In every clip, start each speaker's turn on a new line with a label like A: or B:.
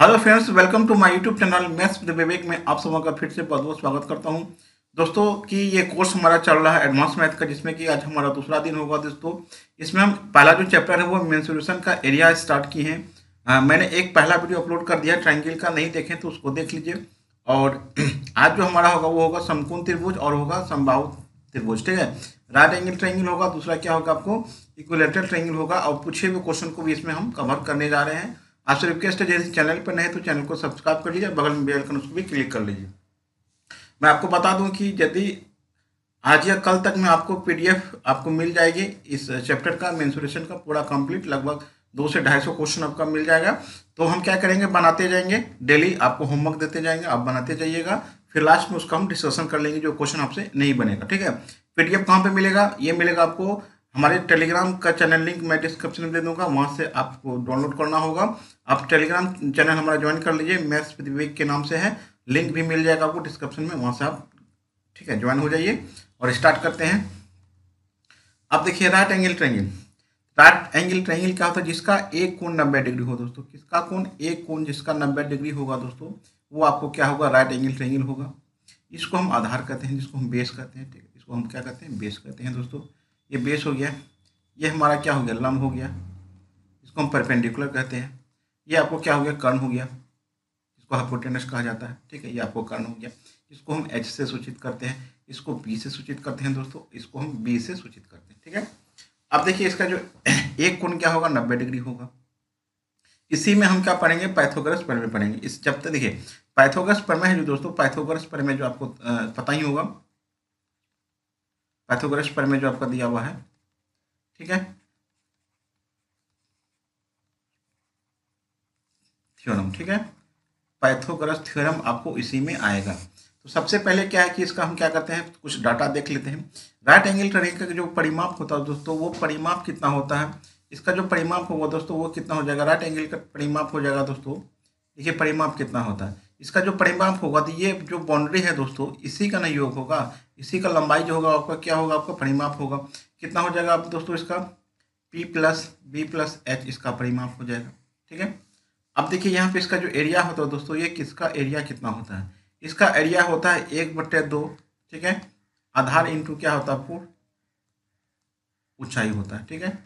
A: Hello friends welcome to my YouTube channel maths the Vivek में आप सबों का फिर से बहुत बहुत स्वागत करता हूं दोस्तों कि ये कोर्स हमारा चल रहा है एडवांस मैथ का जिसमें कि आज हमारा दूसरा दिन होगा दोस्तों इसमें हम पहला जो चैप्टर है वो मेन्सुरेशन का एरिया स्टार्ट किए हैं मैंने एक पहला वीडियो अपलोड कर दिया ट्राइंगल का नहीं देखें तो उसको देख लीजिए और आज जो हमारा होगा वो होगा समकोण त्रिभुज और होगा संभाव त्रिभुज ठीक है राइट एंगल ट्राइंगल होगा दूसरा क्या होगा आपको इक्विलेटरल ट्राइंगल होगा और पूछे हुए क्वेश्चन को भी इसमें हम कवर करने जा रहे हैं आपसे रिक्वेस्ट है जैसे चैनल पर नए तो चैनल को सब्सक्राइब कर लीजिए बगल में बेल आइकन उसको भी क्लिक कर लीजिए मैं आपको बता दूं कि यदि आज या कल तक में आपको पीडीएफ आपको मिल जाएगी इस चैप्टर का मेन्सुरेशन का पूरा कंप्लीट लगभग दो से ढाई सौ क्वेश्चन आपका मिल जाएगा तो हम क्या करेंगे बनाते जाएंगे डेली आपको होमवर्क देते जाएंगे आप बनाते जाइएगा फिर लास्ट में उसका हम डिस्कशन कर लेंगे जो क्वेश्चन आपसे नहीं बनेगा ठीक है पीडीएफ कहाँ पर मिलेगा ये मिलेगा आपको हमारे टेलीग्राम का चैनल लिंक मैं डिस्क्रिप्शन में दे दूंगा वहाँ से आपको डाउनलोड करना होगा आप टेलीग्राम चैनल हमारा ज्वाइन कर लीजिए मैथ्स विद विवेक के नाम से है लिंक भी मिल जाएगा आपको डिस्क्रिप्शन में वहाँ से आप ठीक है ज्वाइन हो जाइए और स्टार्ट करते हैं अब देखिए right angle triangle right angle triangle क्या होता है जिसका एक कोण नब्बे डिग्री हो दोस्तों किसका कोण एक कोण जिसका नब्बे डिग्री होगा दोस्तों वो आपको क्या होगा राइट एंगल ट्रेंगल होगा इसको हम आधार कहते हैं जिसको हम बेस कहते हैं ठीक है इसको हम क्या कहते हैं बेस कहते हैं दोस्तों ये बेस हो गया ये हमारा क्या हो गया लम्ब हो गया इसको हम परपेंडिकुलर कहते हैं ये आपको क्या हो गया कर्ण हो गया इसको हाइपोटेनस कहा जाता है ठीक है ये आपको कर्ण हो गया इसको हम एच से सूचित करते हैं इसको बी से सूचित करते हैं दोस्तों इसको हम बी से सूचित करते हैं ठीक है अब देखिए इसका जो एक कोण क्या होगा नब्बे डिग्री होगा इसी में हम क्या पढ़ेंगे पैथोग्रस प्रमेय पढ़ेंगे इस जब तक देखिए पर प्रमेय है जो दोस्तों पर प्रमेय जो आपको पता ही होगा पैथोग्रस पर में जो आपका दिया हुआ है ठीक है थ्योरम ठीक है पैथोग्रस थ्योरम आपको इसी में आएगा तो सबसे पहले क्या है कि इसका हम क्या करते हैं कुछ डाटा देख लेते हैं राइट एंगल ट्रेनिंग का जो परिमाप होता है दोस्तों वो परिमाप कितना होता है इसका जो परिमाप होगा दोस्तों वो कितना हो जाएगा राइट एंगल का परिमाप हो जाएगा दोस्तों देखिए परिमाप कितना होता है इसका जो परिमाप होगा तो ये जो बाउंड्री है दोस्तों इसी का ना योग होगा इसी का लंबाई जो होगा आपका क्या होगा आपका परिमाप होगा कितना हो जाएगा आप दोस्तों इसका P plus B plus H इसका परिमाप हो जाएगा ठीक है अब देखिए यहाँ पे इसका जो एरिया होता है दोस्तों ये किसका एरिया कितना होता है इसका एरिया होता है एक बट्टे दो ठीक है आधार इंटू क्या होता है फूट ऊंचाई होता है ठीक है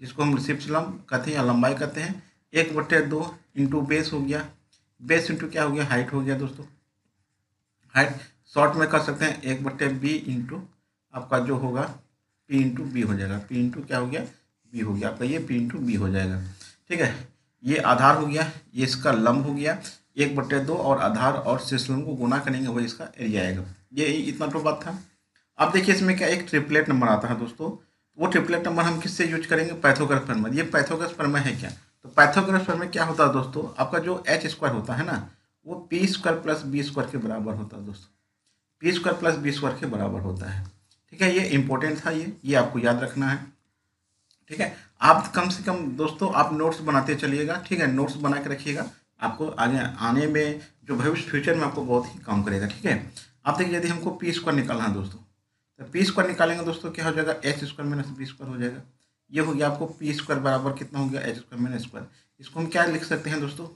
A: जिसको हम लम कहते हैं या लंबाई कहते हैं एक बट्टे दो इंटू बेस हो गया बेस इंटू क्या हो गया हाइट हो गया दोस्तों हाइट शॉर्ट में कर सकते हैं एक बट्टे बी इंटू आपका जो होगा पी इंटू बी हो जाएगा पी इंटू क्या हो गया बी हो गया आपका ये पी इंटू बी हो जाएगा ठीक है ये आधार हो गया ये इसका लम्ब हो गया एक बट्टे दो और आधार और शीर्षलम्ब को गुना करेंगे वही इसका एरिया आएगा ये इतना तो बात था अब देखिए इसमें क्या एक ट्रिपलेट नंबर आता है दोस्तों वो ट्रिपलेट नंबर हम किससे यूज करेंगे पैथोग्राफ प्रमेय ये पैथोग्राफ प्रमेय है क्या तो पाइथागोरस में क्या होता है दोस्तों आपका जो एच स्क्वायर होता है ना वो P square plus B square के बराबर होता है दोस्तों P square plus B square के बराबर होता है ठीक है ये इंपॉर्टेंट था ये ये आपको याद रखना है ठीक है आप कम से कम दोस्तों आप नोट्स बनाते चलिएगा ठीक है नोट्स बना के रखिएगा आपको आगे आने में जो भविष्य फ्यूचर में आपको बहुत ही काम करेगा ठीक है आप देखिए यदि हमको पी स्क्वायर निकालना है दोस्तों तो पी स्क्वायर निकालेंगे दोस्तों क्या हो जाएगा H square minus B square हो जाएगा ये हो गया आपको पी स्क्वायर बराबर कितना हो गया एच स्क्वायर माइनस स्क्वायर इसको हम क्या लिख सकते हैं दोस्तों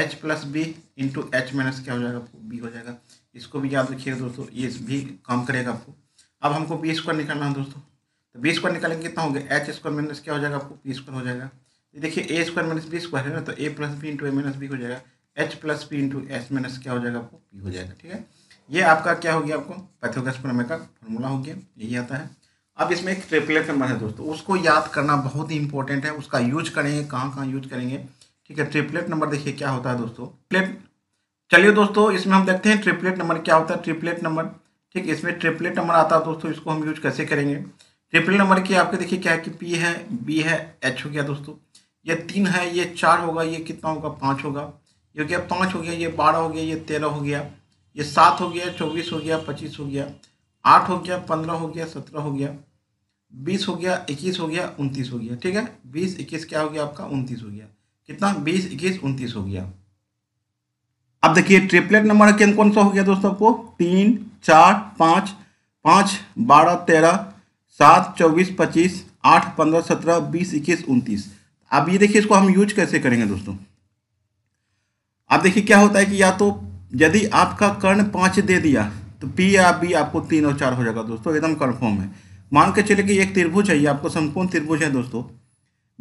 A: H plus B into H minus क्या हो जाएगा आपको बी हो जाएगा इसको भी याद रखिएगा दोस्तों ये भी काम करेगा आपको अब हमको बी स्क्वायर निकालना है दोस्तों तो बी स्क्वायर निकालेंगे कितना हो गया एच स्क्वायर माइनस क्या हो जाएगा आपको पी स्क्वायर हो जाएगा ये देखिए A square minus B square है ना तो A plus B into A minus B हो जाएगा H plus B into H minus क्या हो जाएगा आपको पी हो जाएगा ठीक है ये आपका क्या हो गया आपको पैथोगस प्रमेय का फॉर्मूला हो गया यही आता है अब इसमें एक ट्रिपलेट नंबर है दोस्तों उसको याद करना बहुत ही इंपॉर्टेंट है उसका यूज करेंगे कहाँ कहाँ यूज करेंगे ठीक है ट्रिपलेट नंबर देखिए क्या होता है दोस्तों ट्रिपलेट चलिए दोस्तों इसमें हम देखते हैं ट्रिपलेट नंबर क्या होता है ट्रिपलेट नंबर ठीक इसमें ट्रिपलेट नंबर आता है दोस्तों इसको हम यूज कैसे करेंगे ट्रिपलेट नंबर की आपके देखिए क्या है कि पी है बी है एच हो गया दोस्तों ये तीन है ये चार होगा ये कितना होगा पाँच होगा ये हो गया पाँच हो गया ये बारह हो गया ये तेरह हो गया ये सात हो गया चौबीस हो गया पच्चीस हो गया आठ हो गया पंद्रह हो गया सत्रह हो गया बीस हो गया इक्कीस हो गया उनतीस हो गया ठीक है बीस इक्कीस क्या हो गया आपका उनतीस हो गया कितना बीस इक्कीस उनतीस हो गया अब देखिए ट्रिपलेट नंबर कौन कौन सा हो गया दोस्तों आपको तीन चार पाँच पाँच बारह तेरह सात चौबीस पच्चीस आठ पंद्रह सत्रह बीस इक्कीस उनतीस अब ये देखिए इसको हम यूज कैसे करेंगे दोस्तों अब देखिए क्या होता है कि या तो यदि आपका कर्ण पाँच दे दिया तो पी या बी आपको तीन और चार हो जाएगा दोस्तों एकदम कन्फर्म है मान के चले कि एक त्रिभुज है ये आपको संपूर्ण त्रिभुज है दोस्तों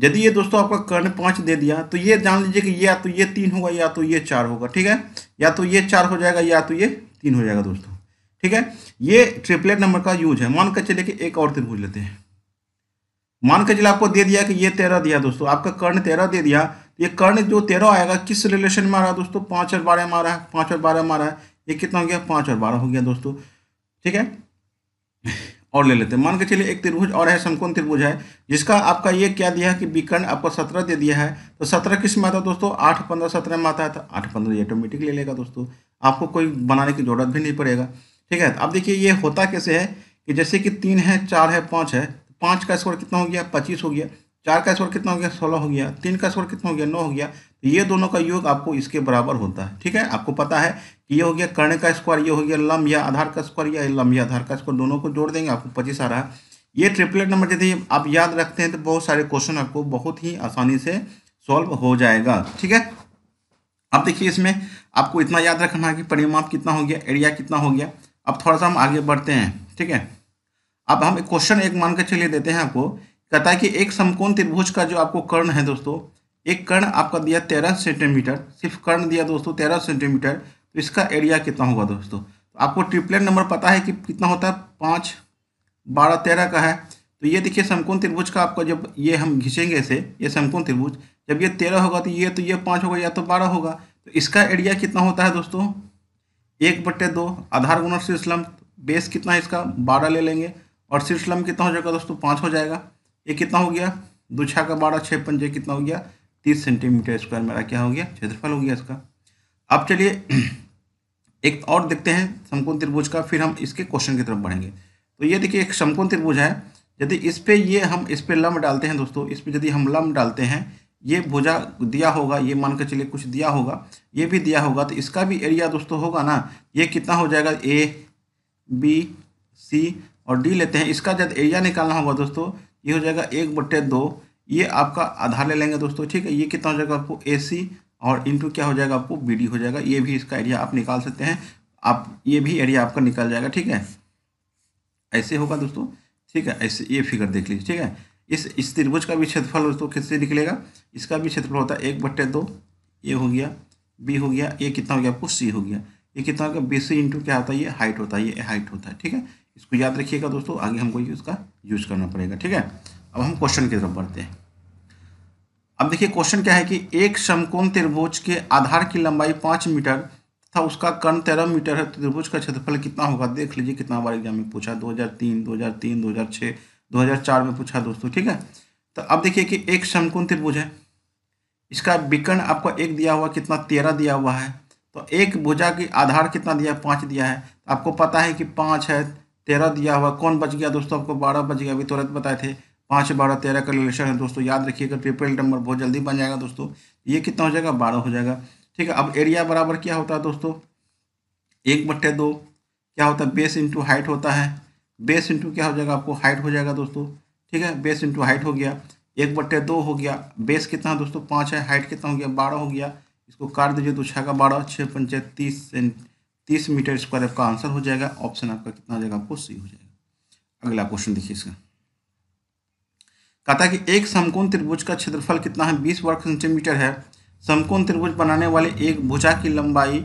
A: यदि ये दोस्तों आपका कर्ण पाँच दे दिया तो ये जान लीजिए कि या तो ये तीन होगा या तो ये चार होगा ठीक है या तो ये चार हो जाएगा या तो ये तीन हो जाएगा दोस्तों ठीक है ये ट्रिपलेट नंबर का यूज है मान के चले कि एक और त्रिभुज लेते हैं मान के चले आपको दे दिया कि ये तेरह दिया दोस्तों आपका कर्ण तेरह दे दिया ये कर्ण जो तेरह आएगा किस रिलेशन में आ रहा है दोस्तों पाँच और बारह में आ रहा है पाँच और बारह में आ रहा है ये कितना हो गया पाँच और बारह हो गया दोस्तों ठीक है और ले लेते हैं मान के चलिए एक त्रिभुज और है समकोण त्रिभुज है जिसका आपका ये क्या दिया है कि विकर्ण आपको सत्रह दे दिया है तो सत्रह किस में आता है दोस्तों आठ पंद्रह सत्रह में आता है तो आठ पंद्रह ऑटोमेटिक ले लेगा दोस्तों आपको कोई बनाने की जरूरत भी नहीं पड़ेगा ठीक है अब देखिए ये होता कैसे है कि जैसे कि तीन है चार है पाँच है पाँच का स्कोर कितना हो गया पच्चीस हो गया चार का स्कोर कितना हो गया सोलह हो गया तीन का स्कोर कितना हो गया नौ हो गया ये दोनों का योग आपको इसके बराबर होता है ठीक है आपको पता है कि ये हो गया कर्ण का स्क्वायर ये हो गया लम या आधार का स्क्वायर या लम या आधार का स्क्वायर दोनों को जोड़ देंगे आपको पच्चीस आ रहा है ये ट्रिपलेट नंबर यदि आप याद रखते हैं तो बहुत सारे क्वेश्चन आपको बहुत ही आसानी से सॉल्व हो जाएगा ठीक है अब देखिए इसमें आपको इतना याद रखना है कि परिमाप कितना हो गया एरिया कितना हो गया अब थोड़ा सा हम आगे बढ़ते हैं ठीक है अब हम एक क्वेश्चन एक मान कर चलिए देते हैं आपको कहता है कि एक समकोण त्रिभुज का जो आपको कर्ण है दोस्तों एक कर्ण आपका दिया तेरह सेंटीमीटर सिर्फ कर्ण दिया दोस्तों तेरह सेंटीमीटर तो इसका एरिया कितना होगा दोस्तों तो आपको ट्रिपलेट नंबर पता है कि कितना होता है पाँच बारह तेरह का है तो ये देखिए समकोण त्रिभुज का आपका जब ये हम घिसेंगे इसे ये समकोण त्रिभुज जब ये तेरह होगा तो ये तो ये पाँच होगा या तो बारह होगा तो इसका एरिया कितना होता है दोस्तों एक बट्टे दो आधार गुणा शीर्ष लंब बेस कितना है इसका बारह ले लेंगे और शीर्ष कितना हो जाएगा दोस्तों पाँच हो जाएगा ये कितना हो गया दो छः का बारह छः पंजे कितना हो गया तीस सेंटीमीटर स्क्वायर मेरा क्या हो गया क्षेत्रफल हो गया इसका अब चलिए एक और देखते हैं समकोण त्रिभुज का फिर हम इसके क्वेश्चन की तरफ बढ़ेंगे तो ये देखिए एक समकोण त्रिभुज है यदि इस पर ये हम इस पर लम्ब डालते हैं दोस्तों इस पर यदि हम लम्ब डालते हैं ये भुजा दिया होगा ये मान के चलिए कुछ दिया होगा ये भी दिया होगा तो इसका भी एरिया दोस्तों होगा ना ये कितना हो जाएगा ए बी सी और डी लेते हैं इसका जब एरिया निकालना होगा दोस्तों ये हो जाएगा एक बट्टे दो ये आपका आधार ले लेंगे दोस्तों ठीक है ये कितना हो जाएगा आपको ए सी और इंटू क्या हो जाएगा आपको बी डी हो जाएगा ये भी इसका एरिया आप निकाल सकते हैं आप ये भी एरिया आपका निकल जाएगा ठीक है ऐसे होगा दोस्तों ठीक है ऐसे ये फिगर देख लीजिए ठीक है इस इस त्रिभुज का भी क्षेत्रफल दोस्तों किससे निकलेगा इसका भी क्षेत्रफल होता है एक बट्टे दो ए हो गया बी हो गया ये कितना हो गया आपको सी हो गया ये कितना होगा बी सी इंटू क्या होता है ये हाइट होता है ये हाइट होता है ठीक है इसको याद रखिएगा दोस्तों आगे हमको ये उसका यूज करना पड़ेगा ठीक है अब हम क्वेश्चन की तरफ बढ़ते हैं अब देखिए क्वेश्चन क्या है कि एक समकोण त्रिभुज के आधार की लंबाई पाँच मीटर तथा उसका कर्ण तेरह मीटर है तो त्रिभुज का क्षेत्रफल कितना होगा देख लीजिए कितना बार एग्जाम में पूछा 2003 2003 2006 2004 में पूछा दोस्तों ठीक है तो अब देखिए कि एक समकोण त्रिभुज है इसका विकर्ण आपको एक दिया हुआ कितना तेरह दिया हुआ है तो एक भुजा की आधार कितना दिया है पाँच दिया है आपको पता है कि पाँच है तेरह दिया हुआ कौन बच गया दोस्तों आपको बारह बच गया अभी तुरंत तो बताए थे पाँच बारह तेरह का रिलेशन है दोस्तों याद रखिएगा ट्रिपल नंबर बहुत जल्दी बन जाएगा दोस्तों ये कितना हो जाएगा बारह हो जाएगा ठीक है अब एरिया बराबर क्या होता है दोस्तों एक बट्टे दो क्या होता है बेस इंटू हाइट होता है बेस इंटू क्या हो जाएगा आपको हाइट हो जाएगा दोस्तों ठीक है बेस इंटू हाइट हो गया एक बट्टे दो हो गया बेस कितना है दोस्तों पाँच है हाइट कितना हो गया बारह हो गया इसको काट दीजिए तो छः का बारह छः पंचायत तीस तीस मीटर स्क्वायर आपका आंसर हो जाएगा ऑप्शन आपका कितना हो जाएगा आपको सही हो जाएगा अगला क्वेश्चन देखिए इसका कहता है कि एक समकोण त्रिभुज का क्षेत्रफल कितना है बीस वर्ग सेंटीमीटर है समकोण त्रिभुज बनाने वाले एक भुजा की लंबाई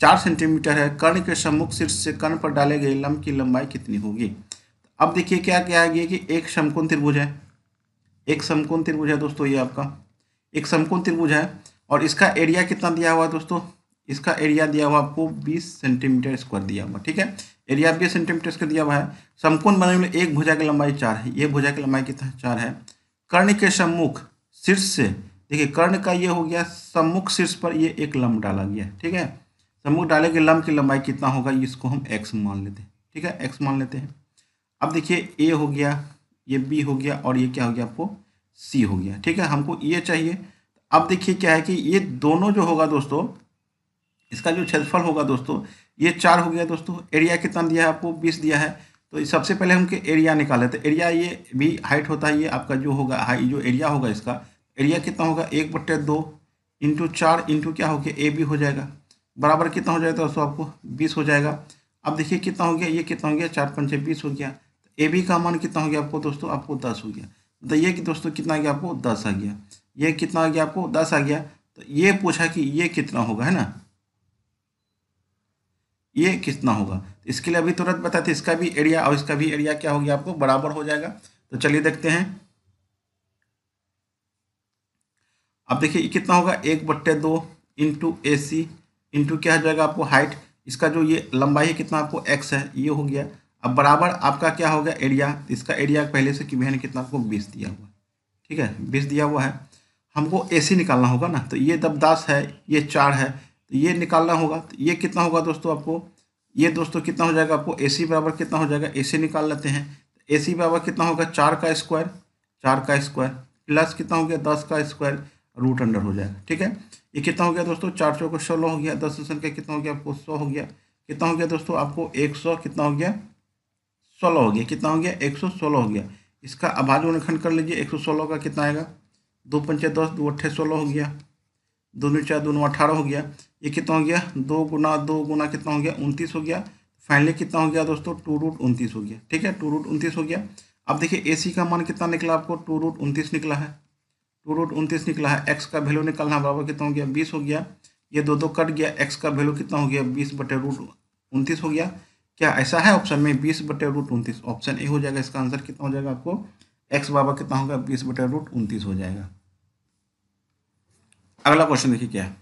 A: चार सेंटीमीटर है कर्ण के सम्मुख शीर्ष से कर्ण पर डाले गए लंब की लंबाई कितनी होगी अब देखिए क्या क्या है कि एक समकोण त्रिभुज है एक समकोण त्रिभुज है दोस्तों ये आपका एक समकोण त्रिभुज है और इसका एरिया कितना दिया हुआ है दोस्तों इसका एरिया दिया हुआ आपको बीस सेंटीमीटर स्क्वायर दिया हुआ ठीक है एरिया बी सेंटीमीटर का दिया हुआ है समकोण बनाने में एक भुजा की लंबाई चार है ये भुजा की लंबाई कितना चार है कर्ण के सम्मुख शीर्ष से देखिए कर्ण का ये हो गया सम्मुख शीर्ष पर ये एक लंब डाला गया ठीक है सम्मुख डाले के लंब की लंबाई कितना होगा इसको हम एक्स मान लेते हैं ठीक है एक्स मान लेते हैं अब देखिए ए हो गया ये बी हो गया और ये क्या हो गया आपको सी हो गया ठीक है हमको ये चाहिए अब देखिए क्या है कि ये दोनों जो होगा दोस्तों इसका जो क्षेत्रफल होगा दोस्तों ये चार हो गया दोस्तों एरिया कितना दिया है आपको बीस दिया है तो सबसे पहले हम के एरिया निकाले तो एरिया ये भी हाइट होता है ये आपका जो होगा हाई जो एरिया होगा इसका एरिया कितना होगा एक बट्टे दो इंटू चार इंटू क्या हो गया ए बी हो जाएगा बराबर कितना हो जाएगा दोस्तों आपको बीस हो जाएगा अब देखिए कितना हो गया ये कितना हो गया चार पंचे बीस हो गया ए बी का मान कितना हो गया आपको दोस्तों आपको दस हो गया तो ये कि दोस्तों कितना आ गया आपको दस आ गया ये कितना आ गया आपको दस आ गया तो ये पूछा कि ये कितना होगा है ना ये कितना होगा इसके लिए अभी तुरंत बताते हैं इसका भी एरिया और इसका भी एरिया क्या हो गया आपको बराबर हो जाएगा तो चलिए देखते हैं अब देखिए कितना होगा एक बट्टे दो इंटू ए सी इंटू क्या हो जाएगा आपको हाइट इसका जो ये लंबाई है कितना आपको एक्स है ये हो गया अब बराबर आपका क्या हो गया एरिया इसका एरिया पहले से क्यूबियन कितना आपको बीस दिया हुआ ठीक है बीस दिया हुआ है हमको ए सी निकालना होगा ना तो ये जब दस है ये चार है तो ये निकालना होगा तो ये कितना होगा दोस्तों आपको ये दोस्तों कितना हो जाएगा आपको ए सी बराबर कितना हो जाएगा ए सी निकाल लेते हैं ए सी बराबर कितना होगा चार का स्क्वायर चार का स्क्वायर प्लस कितना हो गया दस का स्क्वायर रूट अंडर हो जाएगा ठीक है ये कितना हो गया दोस्तों चार सौ को सोलह हो गया दस संख्या कितना हो गया आपको सौ हो गया कितना हो गया दोस्तों आपको एक सौ कितना हो गया सोलह हो गया कितना हो गया एक सौ सोलह हो गया इसका अभाज उन्नखंड कर लीजिए एक सौ सोलह का कितना आएगा दो पंचे दस दो अट्ठे सोलह हो गया दोनों चार दोनों अठारह हो गया ये कितना हो गया दो गुना दो गुना कितना हो गया उनतीस हो गया फाइनली कितना हो गया दोस्तों टू रूट उनतीस हो गया ठीक है टू रूट उनतीस हो गया अब देखिए ए का मान कितना निकला आपको टू रूट उनतीस निकला है टू रूट उनतीस निकला है एक्स का वैल्यू निकलना बराबर कितना हो गया बीस हो गया ये दो दो कट गया एक्स का वैल्यू कितना हो गया बीस बटे रूट उनतीस हो गया क्या ऐसा है ऑप्शन में बीस बटे रूट उनतीस ऑप्शन ए हो जाएगा इसका आंसर कितना हो जाएगा आपको एक्स बाबा कितना होगा बीस बटे रूट उनतीस हो जाएगा अगला क्वेश्चन देखिए क्या है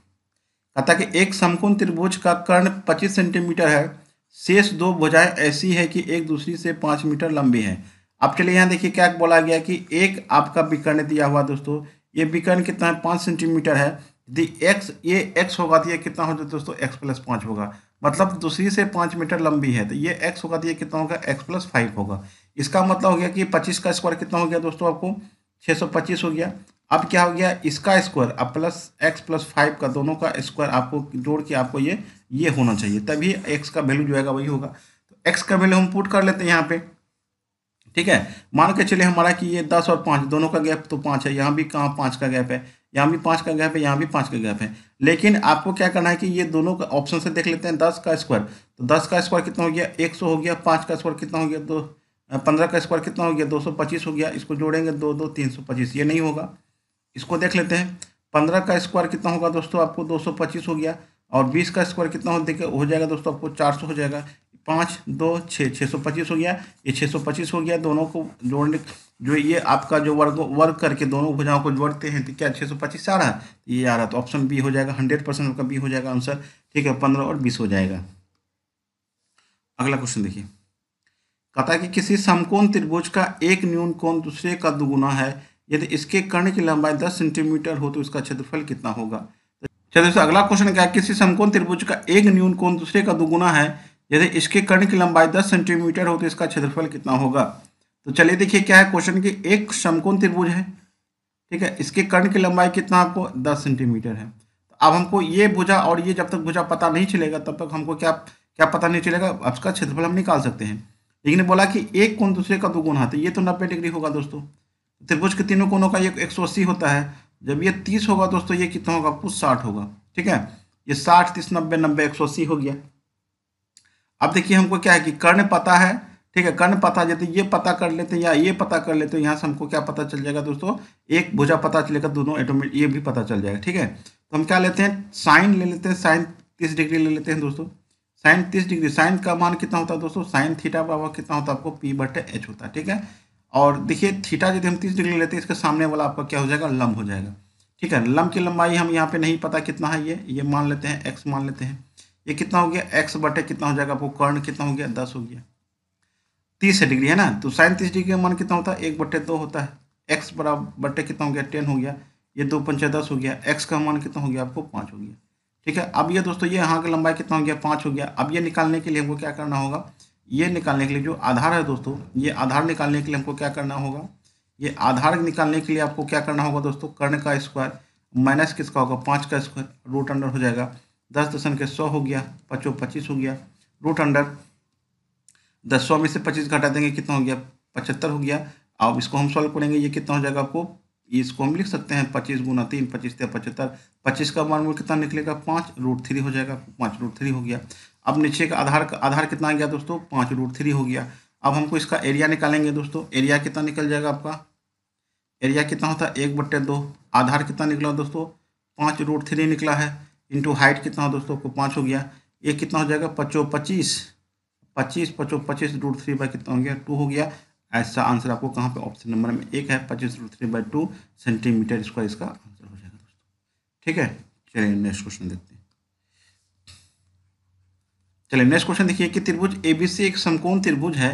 A: कहता कि एक समकोण त्रिभुज का कर्ण 25 सेंटीमीटर है शेष दो भुजाएं ऐसी है कि एक दूसरी से पाँच मीटर लंबी है अब चलिए यहाँ देखिए क्या बोला गया कि एक आपका विकर्ण दिया हुआ दोस्तों ये विकर्ण कितना है पाँच सेंटीमीटर है यदि एक्स ये एक्स होगा तो ये कितना हो जाए दोस्तों एक्स प्लस पाँच होगा मतलब दूसरी से पाँच मीटर लंबी है तो ये एक्स होगा तो ये कितना होगा एक्स प्लस फाइव होगा इसका मतलब हो गया कि पच्चीस का स्क्वायर कितना हो गया दोस्तों आपको 625 हो गया अब क्या हो गया इसका स्क्वायर अब प्लस एक्स प्लस फाइव का दोनों का स्क्वायर आपको जोड़ के आपको ये ये होना चाहिए तभी एक्स का वैल्यू जो है वही होगा तो एक्स का वैल्यू हम पुट कर लेते हैं यहाँ पे ठीक है मान के चलिए हमारा कि ये दस और पाँच दोनों का गैप तो पाँच है यहाँ भी कहाँ पाँच का गैप है यहाँ भी पाँच का गैप है यहाँ भी पाँच का गैप है लेकिन आपको क्या करना है कि ये दोनों का ऑप्शन से देख लेते हैं दस का स्क्वायर तो दस का स्क्वायर कितना हो गया एक सौ हो गया पाँच का स्क्वायर कितना हो गया दो पंद्रह का स्क्वायर कितना हो गया दो सौ पच्चीस हो गया इसको जोड़ेंगे दो दो तीन सौ पच्चीस ये नहीं होगा इसको देख लेते हैं पंद्रह का स्क्वायर कितना होगा दोस्तों आपको दो सौ पच्चीस हो गया और बीस का स्क्वायर कितना हो देखिए हो जाएगा दोस्तों आपको चार सौ हो जाएगा पाँच दो छः छः सौ पच्चीस हो गया ये छः सौ पच्चीस हो गया दोनों को जोड़ने जो ये आपका जो वर्ग वर्ग करके दोनों भुजाओं को जोड़ते हैं तो क्या छः सौ पच्चीस आ रहा है तो ये आ रहा है तो ऑप्शन बी हो जाएगा हंड्रेड परसेंट आपका बी हो जाएगा आंसर ठीक है पंद्रह और बीस हो जाएगा अगला क्वेश्चन देखिए पता कि किसी समकोण त्रिभुज का एक न्यून कोण दूसरे का दुगुना है यदि इसके कर्ण की लंबाई 10 सेंटीमीटर हो तो इसका क्षेत्रफल कितना होगा चलिए दोस्तों अगला क्वेश्चन क्या है किसी समकोण त्रिभुज का एक न्यून कोण दूसरे का दुगुना है यदि इसके कर्ण की लंबाई 10 सेंटीमीटर हो तो इसका क्षेत्रफल कितना होगा तो चलिए देखिए क्या है क्वेश्चन की एक समकोण त्रिभुज है ठीक है इसके कर्ण की लंबाई कितना आपको दस सेंटीमीटर है तो अब हमको ये भुजा और ये जब तक भुजा पता नहीं चलेगा तब तक हमको क्या क्या पता नहीं चलेगा उसका क्षेत्रफल हम निकाल सकते हैं लेकिन बोला कि एक कोण दूसरे का दो गुना है तो ये तो नब्बे डिग्री होगा दोस्तों त्रिभुज के तीनों कोनों का ये एक सौ अस्सी होता है जब ये तीस होगा दोस्तों ये कितना होगा कुछ साठ होगा ठीक है ये साठ तीस नब्बे नब्बे एक सौ अस्सी हो गया अब देखिए हमको क्या है कि कर्ण पता है ठीक है कर्ण पता जैसे ये पता कर लेते हैं या ये पता कर लेते हैं यहाँ से हमको क्या पता चल जाएगा दोस्तों एक भुजा पता चलेगा दोनों एटोमेट ये भी पता चल जाएगा ठीक है तो हम क्या लेते हैं साइन ले लेते हैं साइन तीस डिग्री ले लेते हैं दोस्तों साइन तीस डिग्री साइन का मान कितना होता है दोस्तों साइन थीटा बराबर कितना होता है आपको पी बटे एच होता है ठीक है और देखिए थीटा यदि हम तीस डिग्री लेते हैं इसके सामने वाला आपका क्या हो जाएगा लंब हो जाएगा ठीक है लम्ब की लंबाई हम यहाँ पे नहीं पता कितना है ये ये मान लेते हैं एक्स मान लेते हैं ये कितना हो गया एक्स बटे कितना हो जाएगा आपको कर्ण कितना हो गया दस हो गया तीस डिग्री है ना तो साइन तीस डिग्री का मान कितना होता है एक बटे दो होता है एक्स बराबर बटे कितना हो गया टेन हो गया ये दो पंचायत दस हो गया एक्स का मान कितना हो गया आपको पाँच हो गया ठीक है अब ये दोस्तों ये यहाँ की लंबाई कितना हो गया पाँच हो गया अब ये निकालने के लिए हमको क्या करना होगा ये निकालने के लिए जो आधार है दोस्तों ये आधार निकालने के लिए हमको क्या करना होगा ये आधार निकालने के लिए आपको क्या करना होगा दोस्तों कर्ण का स्क्वायर माइनस किसका होगा पाँच का स्क्वायर रूट अंडर हो जाएगा दस दशम के सौ हो गया पचो पच्चीस हो गया रूट अंडर दस सौ में से पच्चीस घटा देंगे कितना हो गया पचहत्तर हो गया अब इसको हम सॉल्व करेंगे ये कितना हो जाएगा आपको इसको हम लिख सकते हैं पच्चीस गुना तीन पच्चीस तेरह पचहत्तर पच्चीस का वर्गमूल कितना निकलेगा पाँच रूट थ्री हो जाएगा पाँच रूट थ्री हो गया अब नीचे का आधार का आधार कितना आ गया दोस्तों पाँच रूट थ्री हो गया अब हमको इसका एरिया निकालेंगे दोस्तों एरिया कितना निकल जाएगा आपका एरिया कितना होता है एक बट्टे दो आधार कितना निकला दोस्तों पाँच रूट थ्री निकला है इंटू हाइट कितना हो दोस्तों को पाँच हो गया ये कितना हो जाएगा पचो पच्चीस पच्चीस पचो पच्चीस रूट थ्री बाई कितना हो गया टू हो गया ऐसा आंसर आपको कहाँ पे ऑप्शन नंबर में एक है पच्चीस root three by two centimetre square इसका आंसर हो जाएगा दोस्तों ठीक है चलिए नेक्स्ट क्वेश्चन देखते हैं चलिए नेक्स्ट क्वेश्चन देखिए कि त्रिभुज ए बी सी एक समकोण त्रिभुज है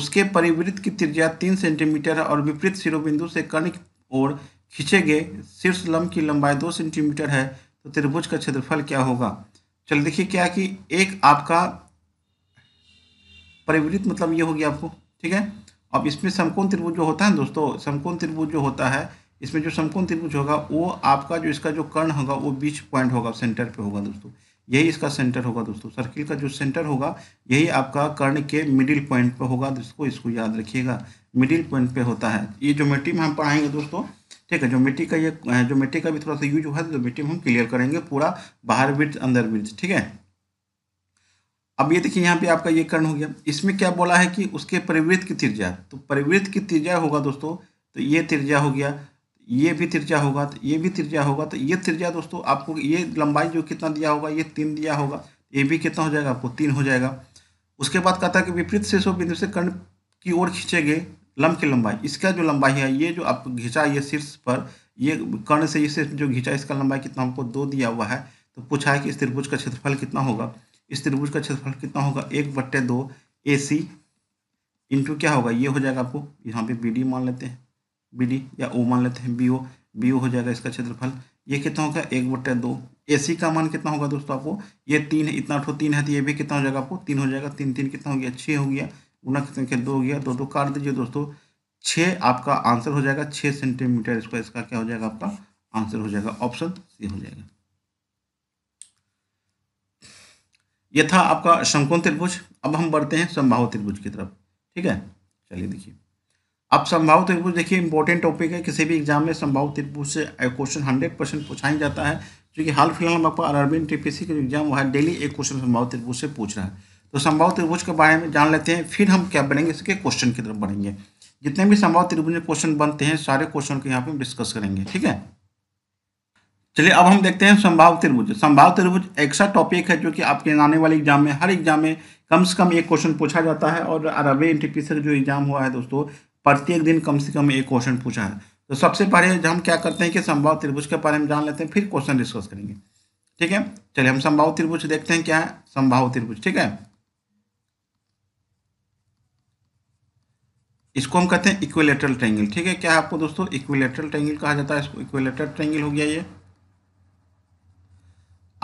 A: उसके परिवृत्त की त्रिज्या तीन सेंटीमीटर है और विपरीत शिरोबिंदु से कर्ण और ओर खींचे गए शीर्ष लंब की लंबाई दो सेंटीमीटर है तो त्रिभुज का क्षेत्रफल क्या होगा चलिए देखिए क्या कि एक आपका परिवृत्त मतलब ये हो गया आपको ठीक है अब इसमें समकोण त्रिभुज जो होता है दोस्तों समकोण त्रिभुज जो होता है इसमें जो समकोण त्रिभुज होगा वो आपका जो इसका जो कर्ण होगा वो बीच पॉइंट होगा सेंटर पे होगा दोस्तों यही इसका सेंटर होगा दोस्तों सर्किल का जो सेंटर होगा यही आपका कर्ण के मिडिल पॉइंट पे होगा दोस्तों इसको याद रखिएगा मिडिल पॉइंट पे होता है ये जो मिट्टी में हम पढ़ाएंगे दोस्तों ठीक है जो मिट्टी का ये जो मिट्टी का भी थोड़ा सा यूज हुआ है मिट्टी तो में हम क्लियर करेंगे पूरा बाहर वृत्त अंदर वृत्त ठीक है अब ये देखिए यहाँ पे आपका ये कर्ण हो गया इसमें क्या बोला है कि उसके परिवृत्त की त्रिज्या तो परिवृत्त की त्रिज्या होगा दोस्तों तो ये त्रिज्या हो गया ये भी त्रिज्या होगा तो ये भी त्रिज्या होगा तो ये त्रिज्या दोस्तों आपको ये लंबाई जो कितना दिया होगा ये तीन दिया होगा ये भी कितना हो जाएगा आपको तीन हो जाएगा उसके बाद कहता है कि विपरीत शेषो बिंदु से कर्ण की ओर खींचे गए लंब की लंबाई इसका जो लंबाई है ये जो आप घिंचा ये शीर्ष पर ये कर्ण से इसे जो घिंचा इसका लंबाई कितना हमको दो दिया हुआ है तो पूछा है कि इस त्रिभुज का क्षेत्रफल कितना होगा इस त्रिभुज का क्षेत्रफल कितना होगा एक बट्टे दो ए सी इंटू क्या होगा ये हो जाएगा आपको यहाँ पे बी डी मान लेते हैं बी डी या ओ मान लेते हैं बी ओ बी ओ हो जाएगा इसका क्षेत्रफल ये कितना होगा एक बट्टे दो ए सी का मान कितना होगा दोस्तों आपको ये तीन है इतना ठो तीन है तो ये भी कितना हो जाएगा आपको तीन हो जाएगा तीन तीन कितना हो गया छः हो गया गुना कितने के दो हो गया दो दो काट दीजिए दोस्तों छः आपका आंसर हो जाएगा छः सेंटीमीटर इसका इसका क्या हो जाएगा आपका आंसर हो जाएगा ऑप्शन सी हो जाएगा ये था आपका शंकुन त्रिभुज अब हम बढ़ते हैं संभाव त्रिभुज की तरफ ठीक है चलिए देखिए अब संभाव त्रिभुज देखिए इंपॉर्टेंट टॉपिक है किसी भी एग्जाम में संभाव त्रिभुज से क्वेश्चन हंड्रेड परसेंट पूछा ही जाता है क्योंकि हाल फिलहाल हम आपका पी टीपीसी का एग्जाम है डेली एक क्वेश्चन संभाव त्रिभुज से पूछ रहा है तो संभाव त्रिभुज के बारे में जान लेते हैं फिर हम क्या बनेंगे इसके क्वेश्चन की तरफ बढ़ेंगे जितने भी संभाव त्रिभुज में क्वेश्चन बनते हैं सारे क्वेश्चन को यहाँ पर डिस्कस करेंगे ठीक है चलिए अब हम देखते हैं संभाव त्रिभुज संभाव त्रिभुज एक सा टॉपिक है जो कि आपके आने वाले एग्जाम में हर एग्जाम में कम से कम एक क्वेश्चन पूछा जाता है और अरबे एन से जो एग्जाम हुआ है दोस्तों प्रत्येक दिन कम से कम एक क्वेश्चन पूछा है तो सबसे पहले हम क्या करते हैं कि संभाव त्रिभुज के बारे में जान लेते हैं फिर क्वेश्चन डिस्कस करेंगे ठीक है चलिए हम संभाव त्रिभुज देखते हैं क्या है संभाव त्रिभुज ठीक है इसको हम कहते हैं इक्विलेटरल ट्रेंगल ठीक है क्या है आपको दोस्तों इक्विलेटरल ट्रेंगल कहा जाता है इसको इक्विलेटरल ट्रेंगल हो गया ये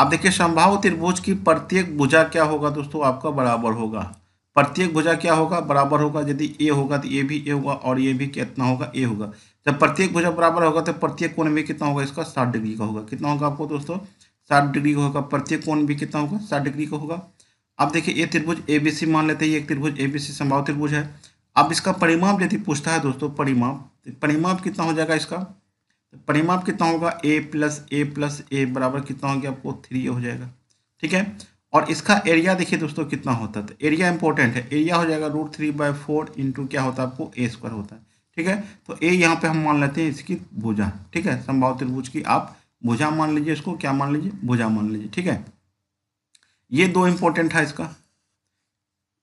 A: अब देखिए संभाव त्रिभुज की प्रत्येक भुजा क्या होगा दोस्तों आपका बराबर होगा प्रत्येक भुजा क्या होगा बराबर होगा यदि ए होगा तो ए भी ए होगा और ये भी कितना होगा ए होगा जब प्रत्येक भुजा बराबर होगा तो प्रत्येक कोण में कितना होगा इसका साठ डिग्री का होगा कितना होगा आपको दोस्तों साठ डिग्री का होगा प्रत्येक कोण भी कितना होगा साठ डिग्री का होगा अब देखिए ये त्रिभुज ए बी सी मान लेते हैं ये त्रिभुज ए बी सी संभाव त्रिभुज है अब इसका परिमाप यदि पूछता है दोस्तों परिमाप परिमाप कितना हो जाएगा इसका परिमाप कितना होगा ए प्लस ए प्लस ए बराबर कितना हो गया आपको थ्री हो जाएगा ठीक है और इसका एरिया देखिए दोस्तों कितना होता है एरिया तो इंपॉर्टेंट है एरिया हो जाएगा root three by four into क्या होता है आपको ए स्क्वायर होता है ठीक है तो ए यहाँ पे हम मान लेते हैं इसकी भुजा ठीक है संभाव त्रिभुज की आप भुजा मान लीजिए इसको क्या मान लीजिए भुजा मान लीजिए ठीक है ये दो इंपॉर्टेंट है इसका